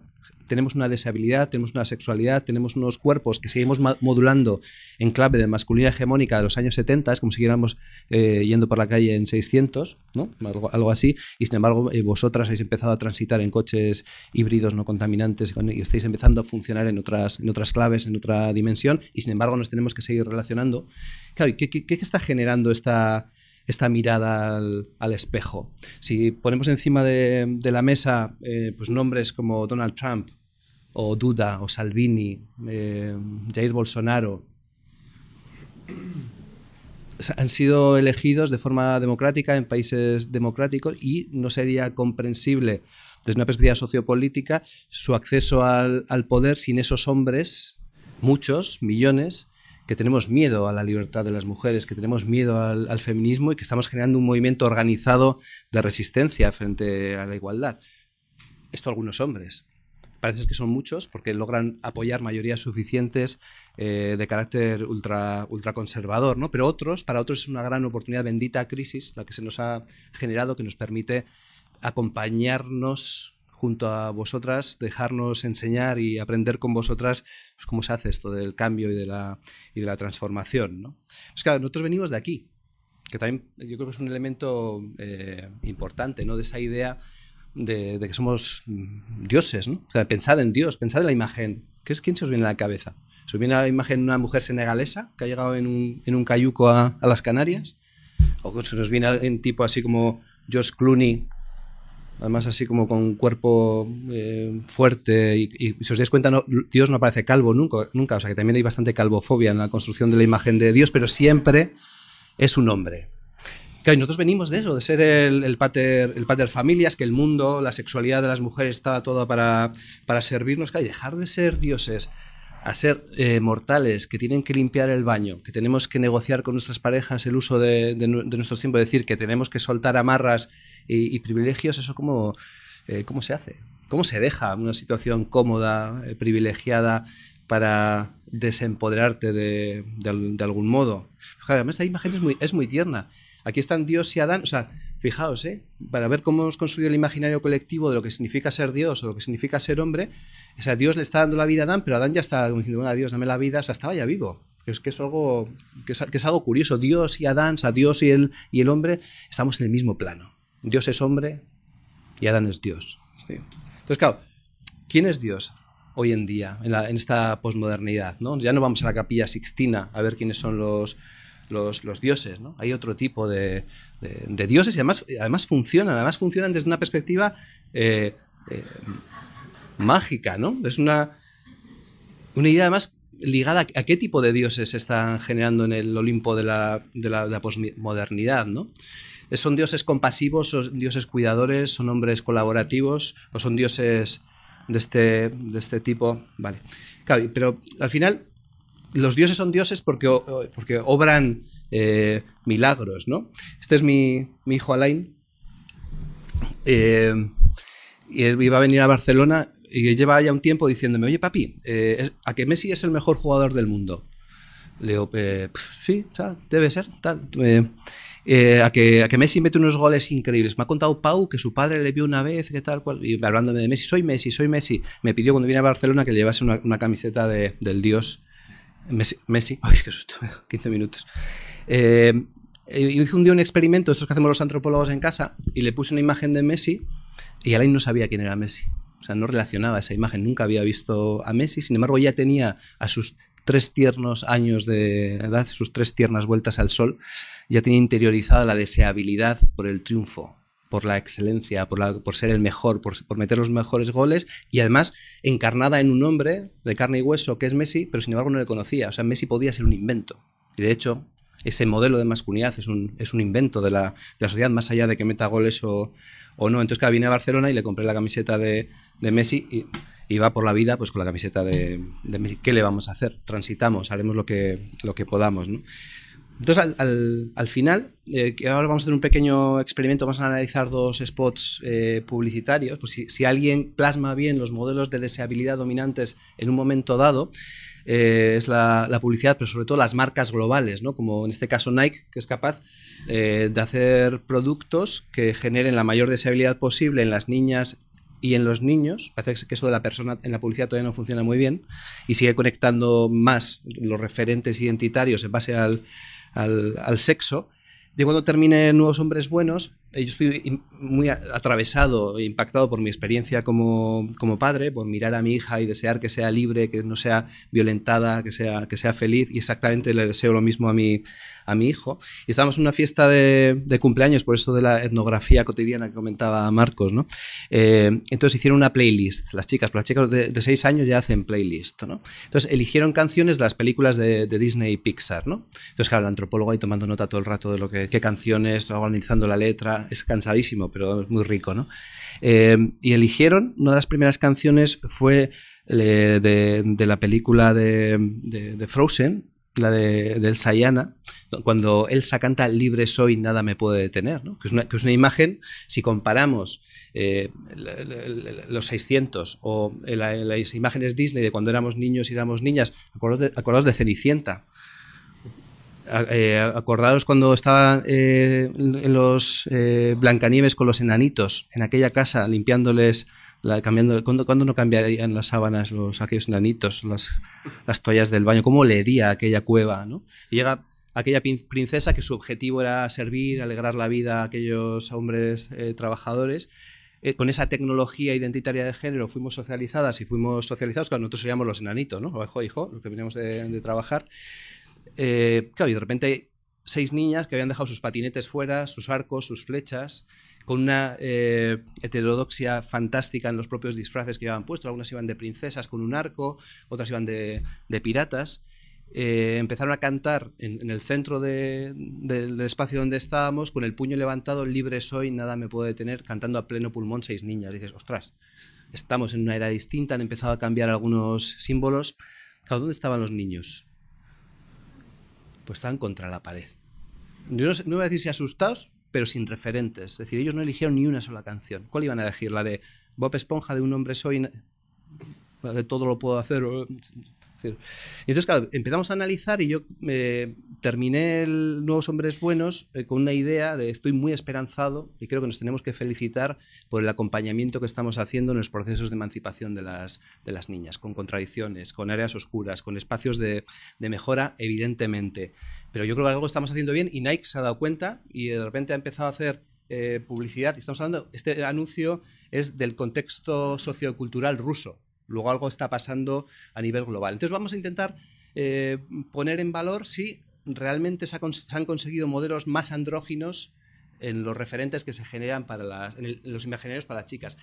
tenemos una deshabilidad, tenemos una sexualidad, tenemos unos cuerpos que seguimos modulando en clave de masculinidad hegemónica de los años 70, es como si fuéramos eh, yendo por la calle en 600, ¿no? algo, así, y sin embargo eh, vosotras habéis empezado a transitar en coches híbridos no contaminantes y estáis empezando a funcionar en otras, en otras claves, en otra dimensión, y sin embargo nos tenemos que seguir relacionando. Claro, ¿qué, está generando esta esta mirada al, espejo. Si ponemos encima de, la mesa eh, pues nombres como Donald Trump, o Duda, o Salvini, eh, Jair Bolsonaro, han sido elegidos de forma democrática en países democráticos y no sería comprensible desde una perspectiva sociopolítica su acceso al, poder sin esos hombres, muchos, millones, que tenemos miedo a la libertad de las mujeres, que tenemos miedo al, feminismo y que estamos generando un movimiento organizado de resistencia frente a la igualdad. Esto algunos hombres parece que son muchos, porque logran apoyar mayorías suficientes eh, de carácter ultra, conservador ¿no? Pero otros, para otros es una gran oportunidad, bendita crisis, la que se nos ha generado, que nos permite acompañarnos junto a vosotras, dejarnos enseñar y aprender con vosotras pues, cómo se hace esto del cambio y de la, y de la transformación. ¿no? Pues claro, nosotros venimos de aquí, que también yo creo que es un elemento eh, importante, ¿no? De esa idea de, que somos dioses, ¿no? O sea, pensad en Dios, pensad en la imagen. ¿Qué es, ¿Quién se os viene a la cabeza? ¿Se os viene a la imagen de una mujer senegalesa que ha llegado en un, cayuco a, las Canarias? ¿O se nos viene alguien tipo así como George Clooney, además así como con un cuerpo eh, fuerte? Y, si os dais cuenta, Dios no aparece calvo nunca, nunca, o sea que también hay bastante calvofobia en la construcción de la imagen de Dios, pero siempre es un hombre nosotros venimos de eso, de ser el, el, pater, el pater familias, que el mundo, la sexualidad de las mujeres estaba toda para, servirnos. dejar de ser dioses a ser eh, mortales, que tienen que limpiar el baño, que tenemos que negociar con nuestras parejas el uso de, de, de nuestros tiempos, decir, que tenemos que soltar amarras y, privilegios, ¿eso cómo, eh, cómo se hace? ¿Cómo se deja una situación cómoda, eh, privilegiada, para desempoderarte de, algún modo? esta imagen es muy, es muy tierna. Aquí están Dios y Adán, o sea, fijaos, ¿eh? para ver cómo hemos construido el imaginario colectivo de lo que significa ser Dios o lo que significa ser hombre, o sea, Dios le está dando la vida a Adán, pero Adán ya está diciendo, bueno, Dios, dame la vida, o sea, estaba ya vivo. Es que es algo, que es, algo curioso. Dios y Adán, o sea, Dios y el, y el hombre, estamos en el mismo plano. Dios es hombre y Adán es Dios. Entonces, claro, ¿quién es Dios? hoy en día, en, esta posmodernidad. ¿no? Ya no vamos a la capilla sixtina a ver quiénes son los, los, dioses, ¿no? Hay otro tipo de, dioses y además, funcionan, además funcionan desde una perspectiva eh, eh, mágica, ¿no? Es una, una idea además ligada a, qué tipo de dioses se están generando en el Olimpo de la, de posmodernidad, ¿no? ¿Son dioses compasivos, son dioses cuidadores, son hombres colaborativos o son dioses de este, de este tipo? Vale. Claro, pero al final los dioses son dioses porque, porque obran eh, milagros, ¿no? Este es mi, hijo Alain. Eh, y él iba a venir a Barcelona y lleva ya un tiempo diciéndome, oye papi, eh, ¿a que Messi es el mejor jugador del mundo? leo digo, sí, tal, debe ser, tal. a, que, a, que, Messi mete unos goles increíbles. Me ha contado Pau que su padre le vio una vez, que tal cual, y hablándome de Messi, soy Messi, soy Messi. Me pidió cuando vine a Barcelona que le llevase una, camiseta del dios Messi, Ay, qué susto, 15 minutos. Eh, eh, hice un día un experimento, estos que hacemos los antropólogos en casa, y le puse una imagen de Messi y Alain no sabía quién era Messi. O sea, no relacionaba esa imagen, nunca había visto a Messi, sin embargo ya tenía a sus tres tiernos años de edad, sus tres tiernas vueltas al sol, ya tenía interiorizada la deseabilidad por el triunfo, por la excelencia, por, ser el mejor, por, meter los mejores goles y además encarnada en un hombre de carne y hueso que es Messi, pero sin embargo no le conocía. O sea, Messi podía ser un invento. Y de hecho, ese modelo de masculinidad es un, invento de la, sociedad, más allá de que meta goles o, no. Entonces, claro, vine a Barcelona y le compré la camiseta de, Messi y, va por la vida pues con la camiseta de, Messi. ¿Qué le vamos a hacer? Transitamos, haremos lo que, lo que podamos. Entonces, al, final, eh, que ahora vamos a hacer un pequeño experimento, vamos a analizar dos spots eh, publicitarios. Pues si, alguien plasma bien los modelos de deseabilidad dominantes en un momento dado, eh, es la, publicidad, pero sobre todo las marcas globales, ¿no? como en este caso Nike, que es capaz de hacer productos que generen la mayor deseabilidad posible en las niñas y en los niños, parece que eso de la persona en la publicidad todavía no funciona muy bien y sigue conectando más los referentes identitarios en base al, al, al sexo, de cuando termine Nuevos Hombres Buenos, eh, yo estoy muy atravesado, e impactado por mi experiencia como, como, padre, por mirar a mi hija y desear que sea libre, que no sea violentada, que sea, que sea feliz, y exactamente le deseo lo mismo a mi, a mi hijo. Y estábamos en una fiesta de, de cumpleaños, por eso de la etnografía cotidiana que comentaba Marcos, ¿no? Eh, entonces hicieron una playlist, las chicas, las chicas de, de seis años ya hacen playlist, ¿no? Entonces eligieron canciones de las películas de, de, Disney y Pixar, ¿no? Entonces, claro, el antropólogo ahí tomando nota todo el rato de lo que, qué canciones, organizando la letra, es cansadísimo, pero es muy rico, ¿no? Eh, y eligieron, una de las primeras canciones fue eh, de, la película de, Frozen, la de, del Sayana, cuando Elsa canta Libre soy, nada me puede detener, que, es una, imagen, si comparamos eh, los 600 o las imágenes Disney de cuando éramos niños y éramos niñas, acordados acordaos de Cenicienta, eh, acordados acordaros cuando estaba eh, en los eh, Blancanieves con los enanitos en aquella casa limpiándoles cambiando, ¿cuándo, no cambiarían las sábanas, los, aquellos enanitos, las, las toallas del baño? ¿Cómo leería aquella cueva? ¿no? Y llega aquella princesa que su objetivo era servir, alegrar la vida a aquellos hombres trabajadores. con esa tecnología identitaria de género fuimos socializadas y fuimos socializados, cuando nosotros seríamos los enanitos, ¿no? hijo, hijo, los que veníamos de trabajar. Eh, y de repente seis niñas que habían dejado sus patinetes fuera, sus arcos, sus flechas, con una eh, heterodoxia fantástica en los propios disfraces que llevaban puesto. Algunas iban de princesas con un arco, otras iban de, piratas. Eh, empezaron a cantar en, el centro del espacio donde estábamos, con el puño levantado, libre soy, nada me puede detener, cantando a pleno pulmón seis niñas. dices, ostras, estamos en una era distinta, han empezado a cambiar algunos símbolos. ¿dónde estaban los niños? pues estaban contra la pared. Yo no, voy a decir si asustados, pero sin referentes. Es decir, ellos no eligieron ni una sola canción. ¿Cuál iban a elegir? ¿La de Bob Esponja de un hombre soy? de todo lo puedo hacer? Y entonces, claro, empezamos a analizar y yo eh, terminé el Nuevos Hombres Buenos eh, con una idea de estoy muy esperanzado y creo que nos tenemos que felicitar por el acompañamiento que estamos haciendo en los procesos de emancipación de las, de las niñas, con contradicciones, con áreas oscuras, con espacios de, mejora, evidentemente. Pero yo creo que algo estamos haciendo bien y Nike se ha dado cuenta y de repente ha empezado a hacer eh, publicidad. Estamos hablando, este anuncio es del contexto sociocultural ruso. Luego algo está pasando a nivel global. Entonces vamos a intentar eh, poner en valor si realmente se, han conseguido modelos más andróginos en los referentes que se generan para en, los imaginarios para las chicas.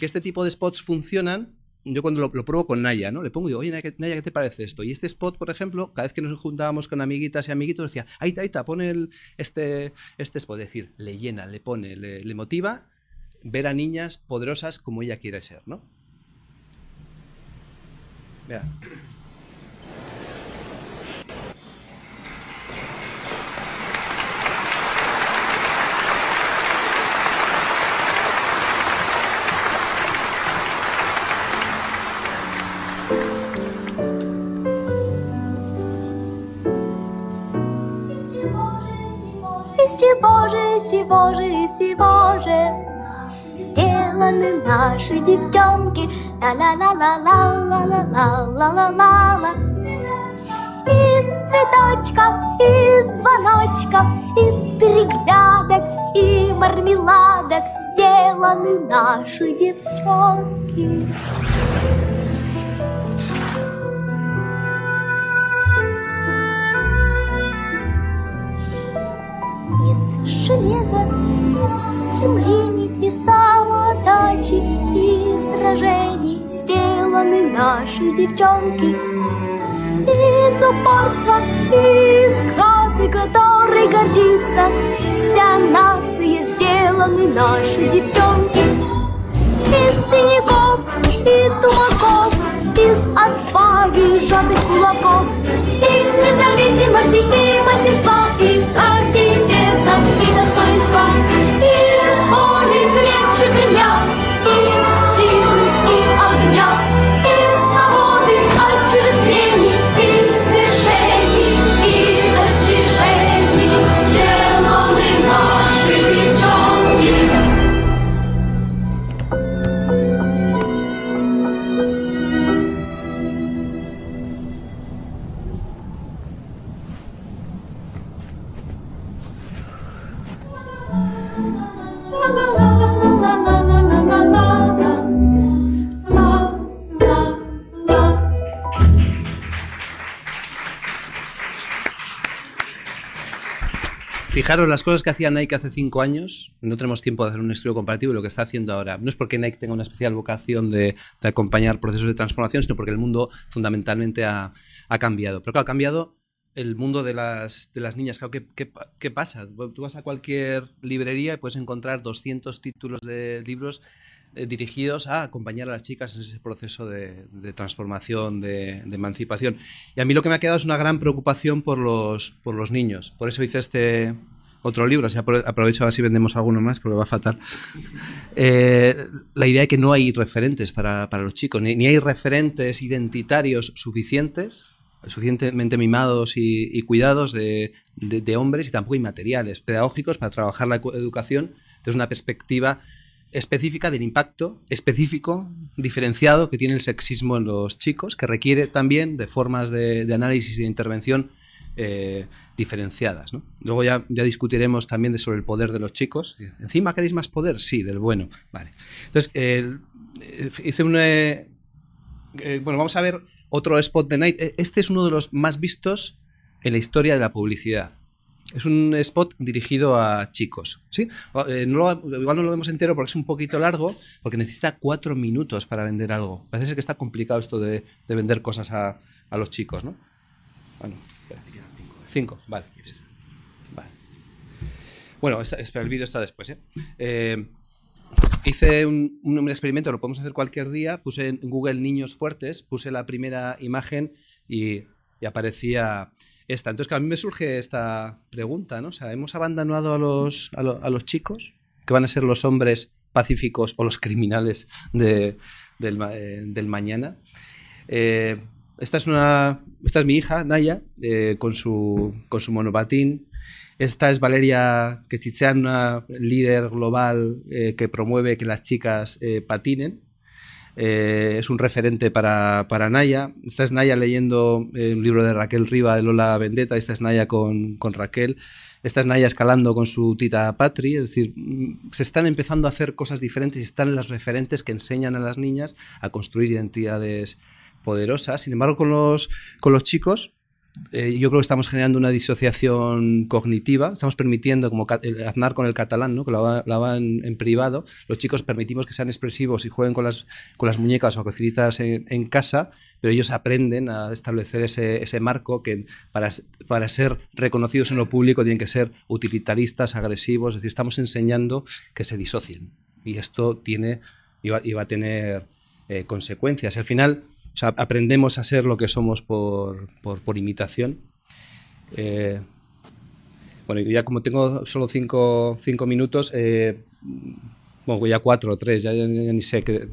Que este tipo de spots funcionan, yo cuando lo, lo pruebo con Naya, ¿no? Le pongo y digo, oye, Naya ¿qué, te parece esto? Y este spot, por ejemplo, cada vez que nos juntábamos con amiguitas y amiguitos, decía, ahí está, pone el, este, este spot. Es decir, le llena, le pone, le motiva ver a niñas poderosas como ella quiere ser, ¿no? Yeah. Iście Boże, iście Boże, iście Boże. Сделаны наши девчонки Ла-ла-ла-ла-ла-ла-ла-ла-ла-ла ла. Из цветочков, из звоночков Из переглядок и мармеладок Сделаны наши девчонки Из железа, из стремлений и самодачи, и сражений сделаны наши девчонки. Из упорства, из красы, которой гордится вся нация, сделаны наши девчонки. Из синяков и тумаков, из отваги сжатых кулаков, из независимости и мастерства, из страсти и сердца, и достоинства, и Deixa-me Claro, las cosas que hacía Nike hace cinco años, no tenemos tiempo de hacer un estudio comparativo de lo que está haciendo ahora. No es porque Nike tenga una especial vocación de, acompañar procesos de transformación, sino porque el mundo fundamentalmente ha, cambiado. Pero claro, ha cambiado el mundo de las, niñas. ¿qué, pasa? Tú vas a cualquier librería y puedes encontrar 200 títulos de libros eh, dirigidos a acompañar a las chicas en ese proceso de, transformación, de, emancipación. Y a mí lo que me ha quedado es una gran preocupación por los niños. Por eso hice este, otro libro, así aprovecho a si vendemos alguno más, porque va fatal. Eh, la idea es que no hay referentes para, los chicos, ni, hay referentes identitarios suficientes, suficientemente mimados y, cuidados de, hombres, y tampoco hay materiales pedagógicos para trabajar la educación desde una perspectiva específica del impacto específico, diferenciado que tiene el sexismo en los chicos, que requiere también de formas de, análisis y de intervención eh, diferenciadas. Luego ya, discutiremos también sobre el poder de los chicos. ¿Encima queréis más poder? Sí, del bueno. Vale. Entonces, eh, hice un... Eh, eh, bueno, vamos a ver otro spot de Night. E, este es uno de los más vistos en la historia de la publicidad. Es un spot dirigido a chicos. ¿sí? igual no lo vemos entero porque es un poquito largo, porque necesita cuatro minutos para vender algo. Parece que está complicado esto de, vender cosas a, a, los chicos, ¿no? Bueno, vale. Bueno, el vídeo está después. ¿eh? Eh, hice un, experimento, lo podemos hacer cualquier día. Puse en Google niños fuertes, puse la primera imagen y, aparecía esta. Entonces, que a mí me surge esta pregunta, ¿no? O sea, ¿hemos abandonado a los, a, los chicos, que van a ser los hombres pacíficos o los criminales eh, del, mañana? esta es una, esta es mi hija, Naya, eh, con, su, monopatín. Esta es Valeria es una líder global eh, que promueve que las chicas eh, patinen. es un referente para, Naya. Esta es Naya leyendo un libro de Raquel Riva de Lola Vendetta. Esta es Naya con, con Raquel. Esta es Naya escalando con su tita Patri, es decir, mm, se están empezando a hacer cosas diferentes y están las referentes que enseñan a las niñas a construir identidades poderosa. Sin embargo, con los, con los chicos, eh, yo creo que estamos generando una disociación cognitiva, estamos permitiendo, como Aznar con el catalán, ¿no? que lo hablaba en, privado, los chicos permitimos que sean expresivos y jueguen con las, con las muñecas o cocinitas en, casa, pero ellos aprenden a establecer ese, ese marco que para, para, ser reconocidos en lo público tienen que ser utilitaristas, agresivos, es decir, estamos enseñando que se disocien. Y esto tiene, iba, iba a tener eh, consecuencias. Al final, o sea, aprendemos a ser lo que somos por, por, imitación. Eh, bueno, ya como tengo solo cinco, minutos, eh, bueno, ya cuatro o tres, ya, ni sé. qué...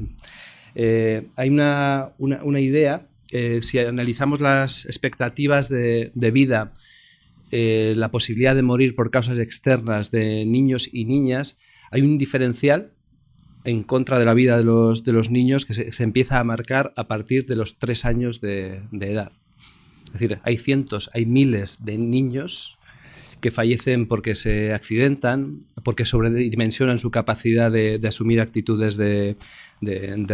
Eh, hay una, una, una idea, si analizamos las expectativas de, de vida, la posibilidad de morir por causas externas de niños y niñas, hay un diferencial en contra de la vida de los, de los niños que se, empieza a marcar a partir de los tres años de, edad. Es decir, hay cientos, hay miles de niños que fallecen porque se accidentan, porque sobredimensionan su capacidad de, asumir actitudes de,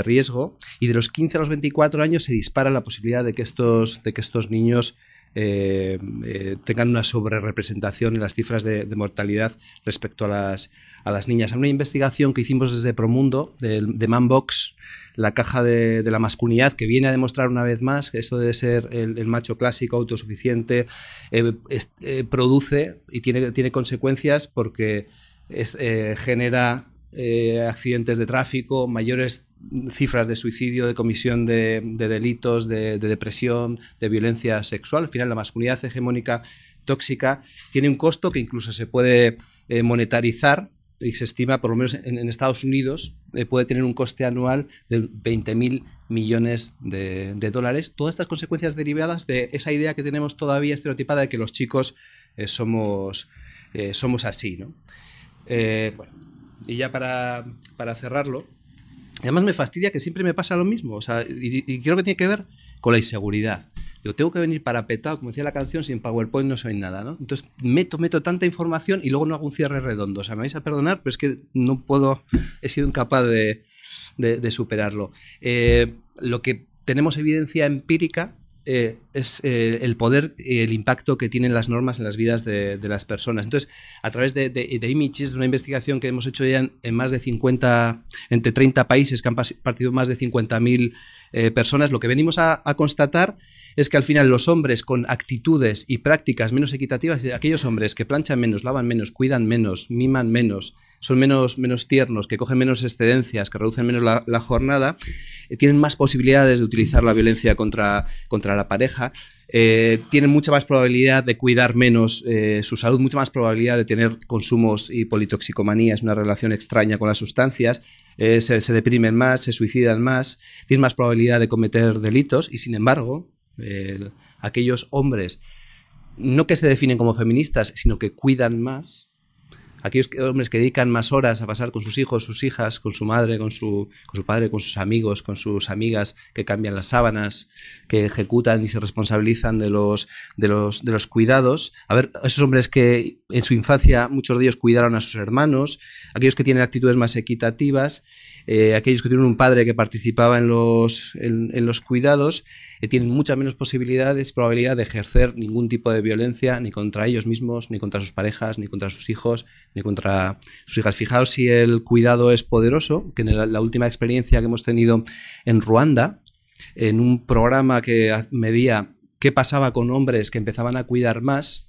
riesgo, y de los 15 a los 24 años se dispara la posibilidad de que estos, que estos niños eh, eh, tengan una sobrerepresentación en las cifras de, mortalidad respecto a las, a las niñas. Hay una investigación que hicimos desde Promundo, de, Manbox, la caja de, la masculinidad, que viene a demostrar una vez más que esto de ser el, macho clásico, autosuficiente, eh, eh, produce y tiene, tiene consecuencias porque eh, genera accidentes de tráfico, mayores cifras de suicidio, de comisión de, delitos, de, depresión, de violencia sexual. Al final, la masculinidad hegemónica tóxica tiene un costo que incluso se puede monetarizar y se estima, por lo menos en, Estados Unidos, eh, puede tener un coste anual de 20.000 millones de, dólares. Todas estas consecuencias derivadas de esa idea que tenemos todavía estereotipada de que los chicos eh, somos, eh, somos así. ¿no? y ya para, cerrarlo, además me fastidia que siempre me pasa lo mismo, y creo que tiene que ver con la inseguridad. Yo tengo que venir para parapetado, como decía la canción, sin PowerPoint no soy nada, ¿no? Entonces meto, meto tanta información y luego no hago un cierre redondo. O sea, me vais a perdonar, pero es que no puedo, he sido incapaz de, superarlo. Eh, lo que tenemos evidencia empírica eh, es eh, el poder y el impacto que tienen las normas en las vidas de, las personas. Entonces, a través de, de, Images, una investigación que hemos hecho ya en, más de 50, entre 30 países que han partido más de 50.000 eh, personas, lo que venimos a, a, constatar es que al final los hombres con actitudes y prácticas menos equitativas, aquellos hombres que planchan menos, lavan menos, cuidan menos, miman menos, son menos, menos tiernos, que cogen menos excedencias, que reducen menos la, jornada, eh, tienen más posibilidades de utilizar la violencia contra, la pareja, eh, tienen mucha más probabilidad de cuidar menos eh, su salud, mucha más probabilidad de tener consumos y politoxicomanías, una relación extraña con las sustancias, se deprimen más, se suicidan más, tienen más probabilidad de cometer delitos y sin embargo, aquellos hombres no que se definen como feministas, sino que cuidan más, aquellos hombres que dedican más horas a pasar con sus hijos, sus hijas, con su madre, con su, con su padre, con sus amigos, con sus amigas, que cambian las sábanas, que ejecutan y se responsabilizan de los, de los, de los cuidados. A ver, esos hombres que en su infancia muchos de ellos cuidaron a sus hermanos, aquellos que tienen actitudes más equitativas. Eh, aquellos que tienen un padre que participaba en los, cuidados eh, tienen muchas menos posibilidades, probabilidad de ejercer ningún tipo de violencia ni contra ellos mismos, ni contra sus parejas, ni contra sus hijos, ni contra sus hijas. Fijaos si el cuidado es poderoso, que en la última experiencia que hemos tenido en Ruanda, en un programa que medía qué pasaba con hombres que empezaban a cuidar más,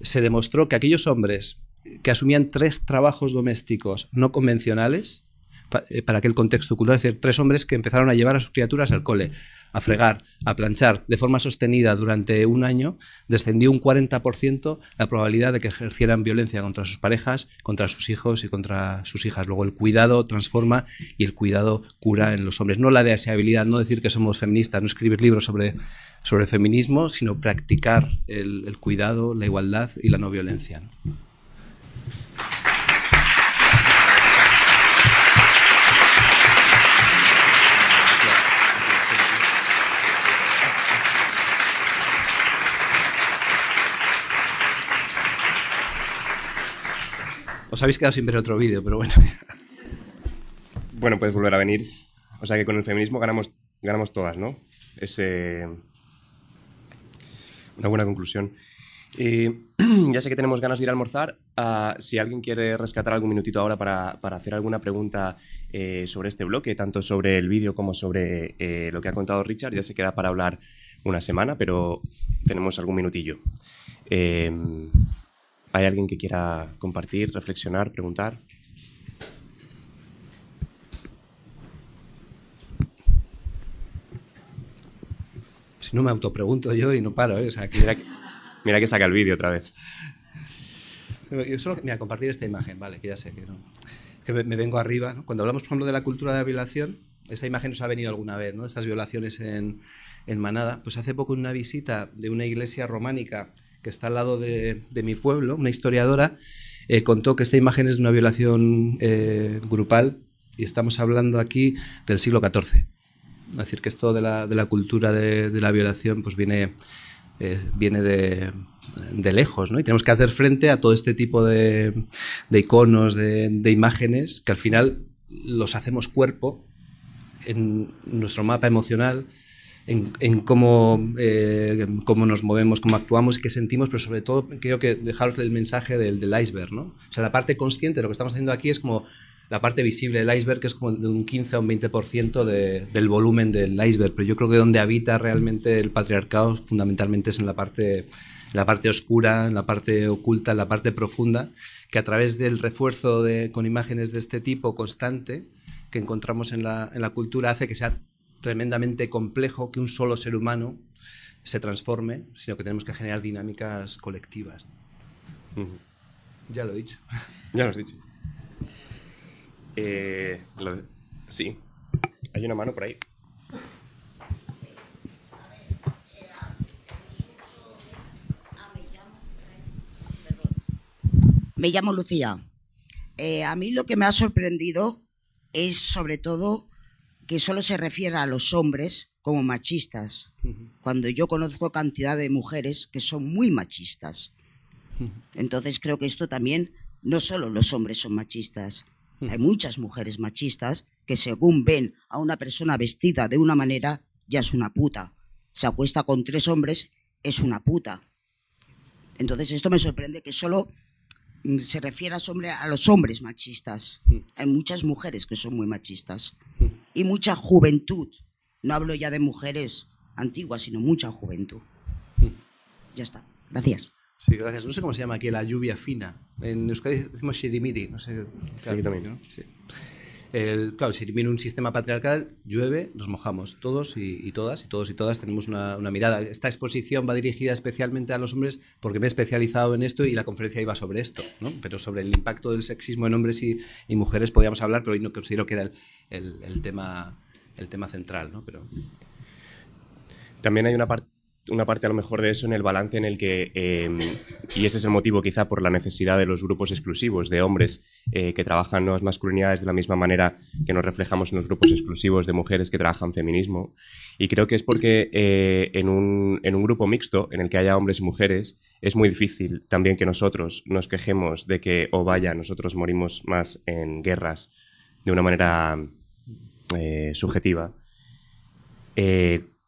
se demostró que aquellos hombres que asumían tres trabajos domésticos no convencionales eh, para que el contexto cultural. Es decir, tres hombres que empezaron a llevar a sus criaturas al cole, a fregar, a planchar de forma sostenida durante un año, descendió un 40% la probabilidad de que ejercieran violencia contra sus parejas, contra sus hijos y contra sus hijas. Luego el cuidado transforma y el cuidado cura en los hombres. No la deseabilidad, no decir que somos feministas, no escribir libros sobre, feminismo, sino practicar el, cuidado, la igualdad y la no violencia. Os habéis quedado sin ver otro vídeo, pero bueno. Bueno, puedes volver a venir. O sea que con el feminismo ganamos, ganamos todas, ¿no? Es eh, una buena conclusión. ya sé que tenemos ganas de ir a almorzar. Ah, si alguien quiere rescatar algún minutito ahora para, hacer alguna pregunta eh, sobre este bloque, tanto sobre el vídeo como sobre eh, lo que ha contado Richard, ya se queda para hablar una semana, pero tenemos algún minutillo. Em, ¿Hay alguien que quiera compartir, reflexionar, preguntar? Si no me autopregunto yo y no paro, ¿eh? Mira, que, saca el vídeo otra vez. Yo solo, mira, compartir esta imagen, vale, que ya sé que no. Que me, vengo arriba. Cuando hablamos, por ejemplo, de la cultura de la violación, esa imagen nos ha venido alguna vez, ¿no? Estas violaciones en, en Manada. Pues hace poco en una visita de una iglesia románica que está al lado de, mi pueblo, una historiadora, eh, contó que esta imagen es de una violación eh, grupal y estamos hablando aquí del siglo XIV. Es decir, que esto de la, cultura de, la violación pues viene, eh, viene de, lejos, ¿no? Y tenemos que hacer frente a todo este tipo de, iconos, de, imágenes, que al final los hacemos cuerpo en nuestro mapa emocional, en, cómo, eh, cómo nos movemos, cómo actuamos, qué sentimos, pero sobre todo creo que dejaros el mensaje del, iceberg, ¿no? O sea, la parte consciente lo que estamos haciendo aquí es como la parte visible del iceberg, que es como de un 15 a un 20% del volumen del iceberg, pero yo creo que donde habita realmente el patriarcado fundamentalmente es en la parte, la parte oscura, en la parte oculta, en la parte profunda, que a través del refuerzo de, con imágenes de este tipo constante que encontramos en la, en la cultura hace que sea tremendamente complejo que un solo ser humano se transforme, sino que tenemos que generar dinámicas colectivas. Ya lo he dicho. Ya lo has dicho. Eh, sí, hay una mano por ahí. Me llamo Lucía. Eh, a mí lo que me ha sorprendido es sobre todo que solo se refiera a los hombres como machistas, cuando yo conozco cantidad de mujeres que son muy machistas. Entonces creo que esto también, no solo los hombres son machistas, hay muchas mujeres machistas que según ven a una persona vestida de una manera, ya es una puta. Se acuesta con tres hombres, es una puta. Entonces esto me sorprende que solo mm, se refiera a los hombres machistas. Hay muchas mujeres que son muy machistas y mucha juventud. No hablo ya de mujeres antiguas, sino mucha juventud. Ya está. Gracias. Sí, gracias. No sé cómo se llama aquí la lluvia fina. En Euskadi decimos shirimiri. No sé. también. Sí. El, claro, si viene un sistema patriarcal, llueve, nos mojamos todos y, todas, y todos y todas tenemos una, mirada. Esta exposición va dirigida especialmente a los hombres porque me he especializado en esto y la conferencia iba sobre esto, ¿no? pero sobre el impacto del sexismo en hombres y, mujeres podíamos hablar, pero hoy no considero que era el, tema, el tema central. ¿no? Pero... También hay una parte una parte a lo mejor de eso en el balance en el que, em, y ese es el motivo quizá por la necesidad de los grupos exclusivos de hombres eh, que trabajan nuevas masculinidades de la misma manera que nos reflejamos en los grupos exclusivos de mujeres que trabajan feminismo. Y creo que es porque eh, en, un, grupo mixto en el que haya hombres y mujeres es muy difícil también que nosotros nos quejemos de que, o vaya, nosotros morimos más en guerras de una manera eh, subjetiva.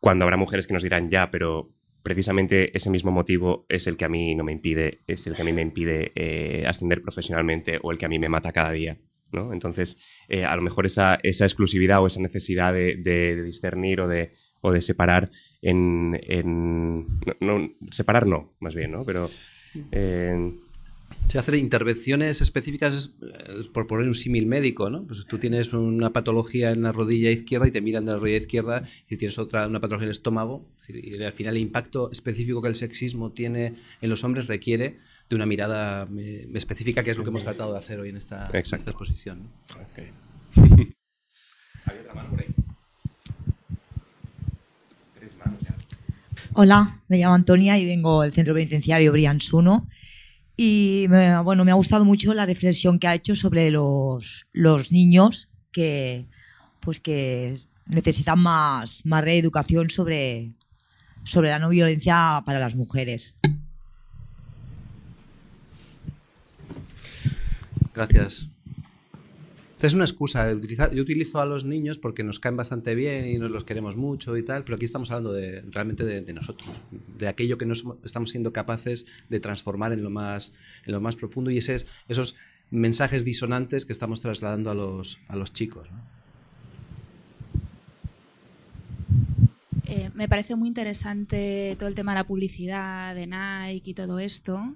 Cuando habrá mujeres que nos dirán ya, pero precisamente ese mismo motivo es el que a mí no me impide, es el que a mí me impide eh, ascender profesionalmente o el que a mí me mata cada día. ¿no? Entonces, eh, a lo mejor esa, exclusividad o esa necesidad de, discernir o de, separar en... separar no, más bien, ¿no? Pero... Se hacen intervenciones específicas, por poner un símil médico, ¿no? Pues tú tienes una patología en la rodilla izquierda y te miran de la rodilla izquierda, y tienes otra, una patología en el estómago, y al final el impacto específico que el sexismo tiene en los hombres requiere de una mirada eh, específica, que es lo que hemos tratado de hacer hoy en esta, exposición. ¿no? Hay otra por ahí. Hola, me llamo Antonia y vengo del centro penitenciario Brian Suno y me, bueno, me ha gustado mucho la reflexión que ha hecho sobre los, niños que, pues que necesitan más, reeducación sobre, sobre la no violencia para las mujeres. Gracias. Es una excusa. Eh, yo utilizo a los niños porque nos caen bastante bien y nos los queremos mucho y tal, pero aquí estamos hablando de, realmente de, nosotros, de aquello que no estamos siendo capaces de transformar en lo más, en lo más profundo y ese, esos mensajes disonantes que estamos trasladando a los, a los chicos. Eh, me parece muy interesante todo el tema de la publicidad de Nike y todo esto,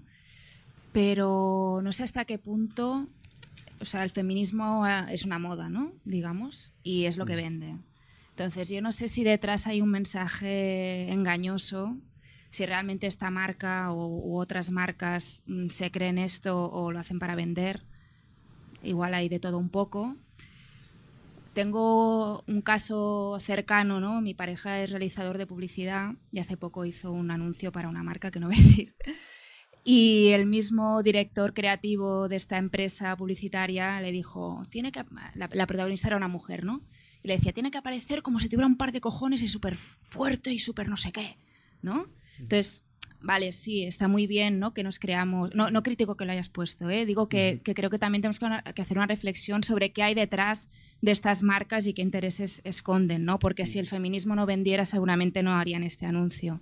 pero no sé hasta qué punto o sea, el feminismo eh, es una moda, ¿no? Digamos, y es lo que mm. vende. Entonces, yo no sé si detrás hay un mensaje engañoso, si realmente esta marca o, u otras marcas mm, se creen esto o lo hacen para vender. Igual hay de todo un poco. Tengo un caso cercano, ¿no? Mi pareja es realizador de publicidad y hace poco hizo un anuncio para una marca que no voy a decir. Y el mismo director creativo de esta empresa publicitaria le dijo, tiene que, la, protagonista era una mujer, ¿no? Y le decía, tiene que aparecer como si tuviera un par de cojones y súper fuerte y súper no sé qué, ¿no? Entonces, vale, sí, está muy bien, ¿no? Que nos creamos. No, no critico que lo hayas puesto, ¿eh? digo que, creo que también tenemos que, que, hacer una reflexión sobre qué hay detrás de estas marcas y qué intereses esconden, ¿no? Porque si el feminismo no vendiera, seguramente no harían este anuncio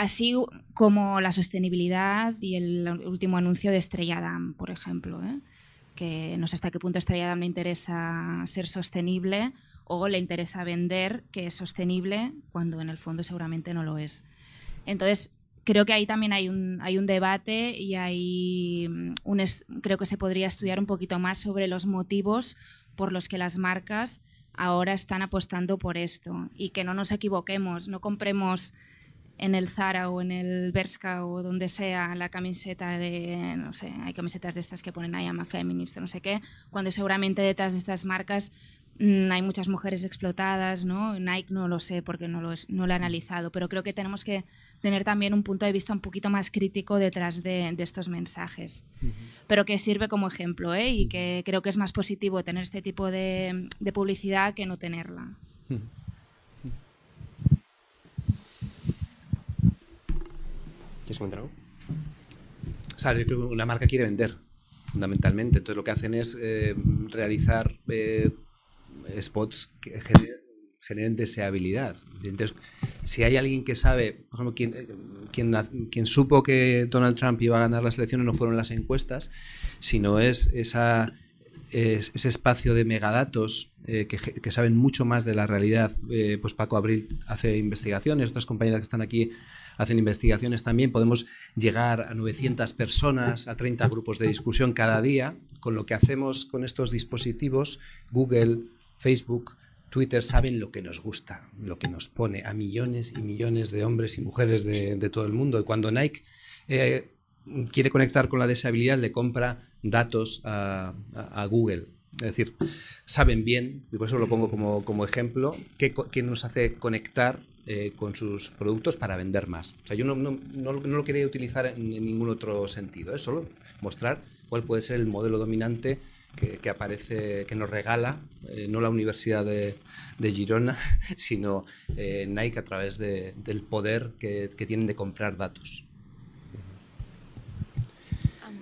así como la sostenibilidad y el último anuncio de Estrella Damm, por ejemplo, ¿eh? que no sé hasta qué punto a Estrella Damm le interesa ser sostenible o le interesa vender que es sostenible cuando en el fondo seguramente no lo es. Entonces, creo que ahí también hay un, hay un debate y hay mm, un creo que se podría estudiar un poquito más sobre los motivos por los que las marcas ahora están apostando por esto y que no nos equivoquemos, no compremos en el Zara o en el Berska o donde sea la camiseta de, no sé, hay camisetas de estas que ponen I am a feminist, no sé qué, cuando seguramente detrás de estas marcas mm, hay muchas mujeres explotadas, ¿no? Nike no lo sé porque no lo, es, no he analizado, pero creo que tenemos que tener también un punto de vista un poquito más crítico detrás de, estos mensajes, pero que sirve como ejemplo ¿eh? y que creo que es más positivo tener este tipo de, publicidad que no tenerla. que una marca quiere vender, fundamentalmente. Entonces lo que hacen es eh, realizar eh, spots que generen, deseabilidad. Entonces, si hay alguien que sabe, por ejemplo, quien, eh, quien, supo que Donald Trump iba a ganar las elecciones no fueron las encuestas, sino es esa ese espacio de megadatos eh, que, saben mucho más de la realidad. Eh, pues Paco Abril hace investigaciones, otras compañeras que están aquí hacen investigaciones también. Podemos llegar a 900 personas, a 30 grupos de discusión cada día, con lo que hacemos con estos dispositivos, Google, Facebook, Twitter saben lo que nos gusta, lo que nos pone a millones y millones de hombres y mujeres de, todo el mundo. Y cuando Nike eh, quiere conectar con la deshabilidad, le compra datos a, Google. Es decir, saben bien, y por eso lo pongo como, como ejemplo, qué, qué nos hace conectar eh, con sus productos para vender más. O sea, yo no, no, no, lo quería utilizar en, ningún otro sentido, es ¿eh? solo mostrar cuál puede ser el modelo dominante que, que aparece, que nos regala, eh, no la Universidad de, de Girona, sino Nike a través del poder que, tienen de comprar datos.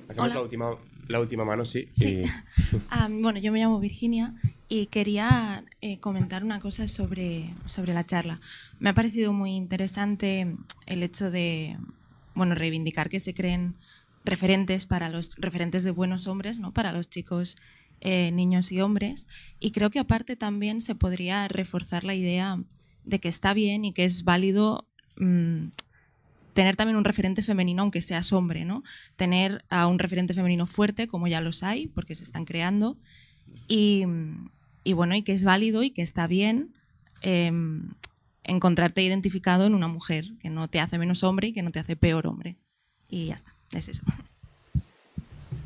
Hacemos la última la última mano, sí. Eh, ah, bueno, yo me llamo Virginia y quería eh, comentar una cosa sobre, sobre la charla. Me ha parecido muy interesante el hecho de bueno, reivindicar que se creen referentes para los referentes de buenos hombres, ¿no? Para los chicos, eh, niños y hombres. Y creo que aparte también se podría reforzar la idea de que está bien y que es válido mm, tener también un referente femenino, aunque seas hombre, ¿no? Tener a un referente femenino fuerte, como ya los hay, porque se están creando, y, y bueno, y que es válido y que está bien em, encontrarte identificado en una mujer, que no te hace menos hombre y que no te hace peor hombre. Y ya está, es eso.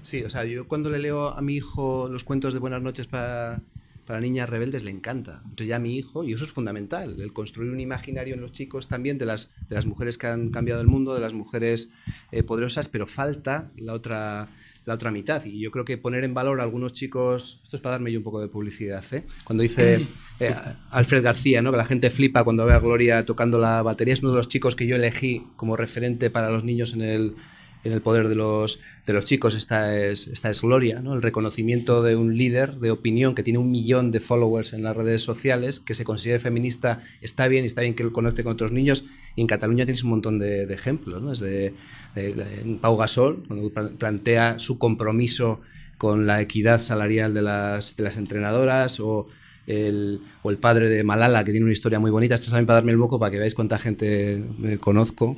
Sí, o sea, yo cuando le leo a mi hijo los cuentos de Buenas noches para para niñas rebeldes le encanta. Entonces ya mi hijo, y eso es fundamental, el construir un imaginario en los chicos también de las, de las mujeres que han cambiado el mundo, de las mujeres eh, poderosas, pero falta la otra, la otra mitad. Y yo creo que poner en valor a algunos chicos, esto es para darme yo un poco de publicidad, ¿eh? cuando dice eh, Alfred García, ¿no? que la gente flipa cuando ve a Gloria tocando la batería, es uno de los chicos que yo elegí como referente para los niños en el, en el poder de los, chicos, esta es, es Gloria, ¿no? el reconocimiento de un líder de opinión que tiene un millón de followers en las redes sociales, que se considere feminista, está bien, y está bien que lo conecte con otros niños, en Cataluña tienes un montón de, ejemplos, ¿no? desde de, Pau Gasol, cuando plantea su compromiso con la equidad salarial de las, entrenadoras, o el, padre de Malala, que tiene una historia muy bonita, esto es también para darme el boco, para que veáis cuánta gente conozco,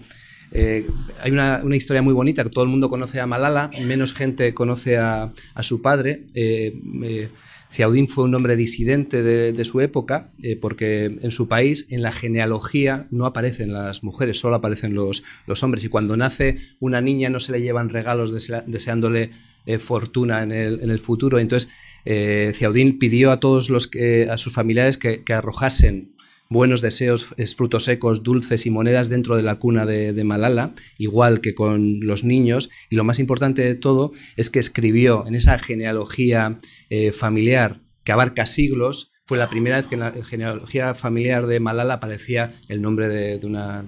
eh, hay una, historia muy bonita, que todo el mundo conoce a Malala, menos gente conoce a, su padre. Eh, eh fue un hombre disidente de, su época, eh, porque en su país, en la genealogía, no aparecen las mujeres, solo aparecen los, hombres. Y cuando nace una niña no se le llevan regalos deseándole fortuna en el, futuro. Entonces, eh, pidió a todos los que, a sus familiares que arrojasen buenos deseos, frutos secos, dulces y monedas dentro de la cuna de, Malala, igual que con los niños. Y lo más importante de todo es que escribió en esa genealogía eh, familiar que abarca siglos, fue la primera vez que en la genealogía familiar de Malala aparecía el nombre de, una,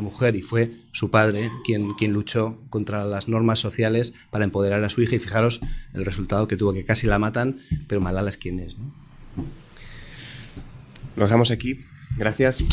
mujer y fue su padre quien, quien luchó contra las normas sociales para empoderar a su hija y fijaros el resultado que tuvo, que casi la matan, pero Malala es quien es. ¿no? Lo dejamos aquí. Gracias.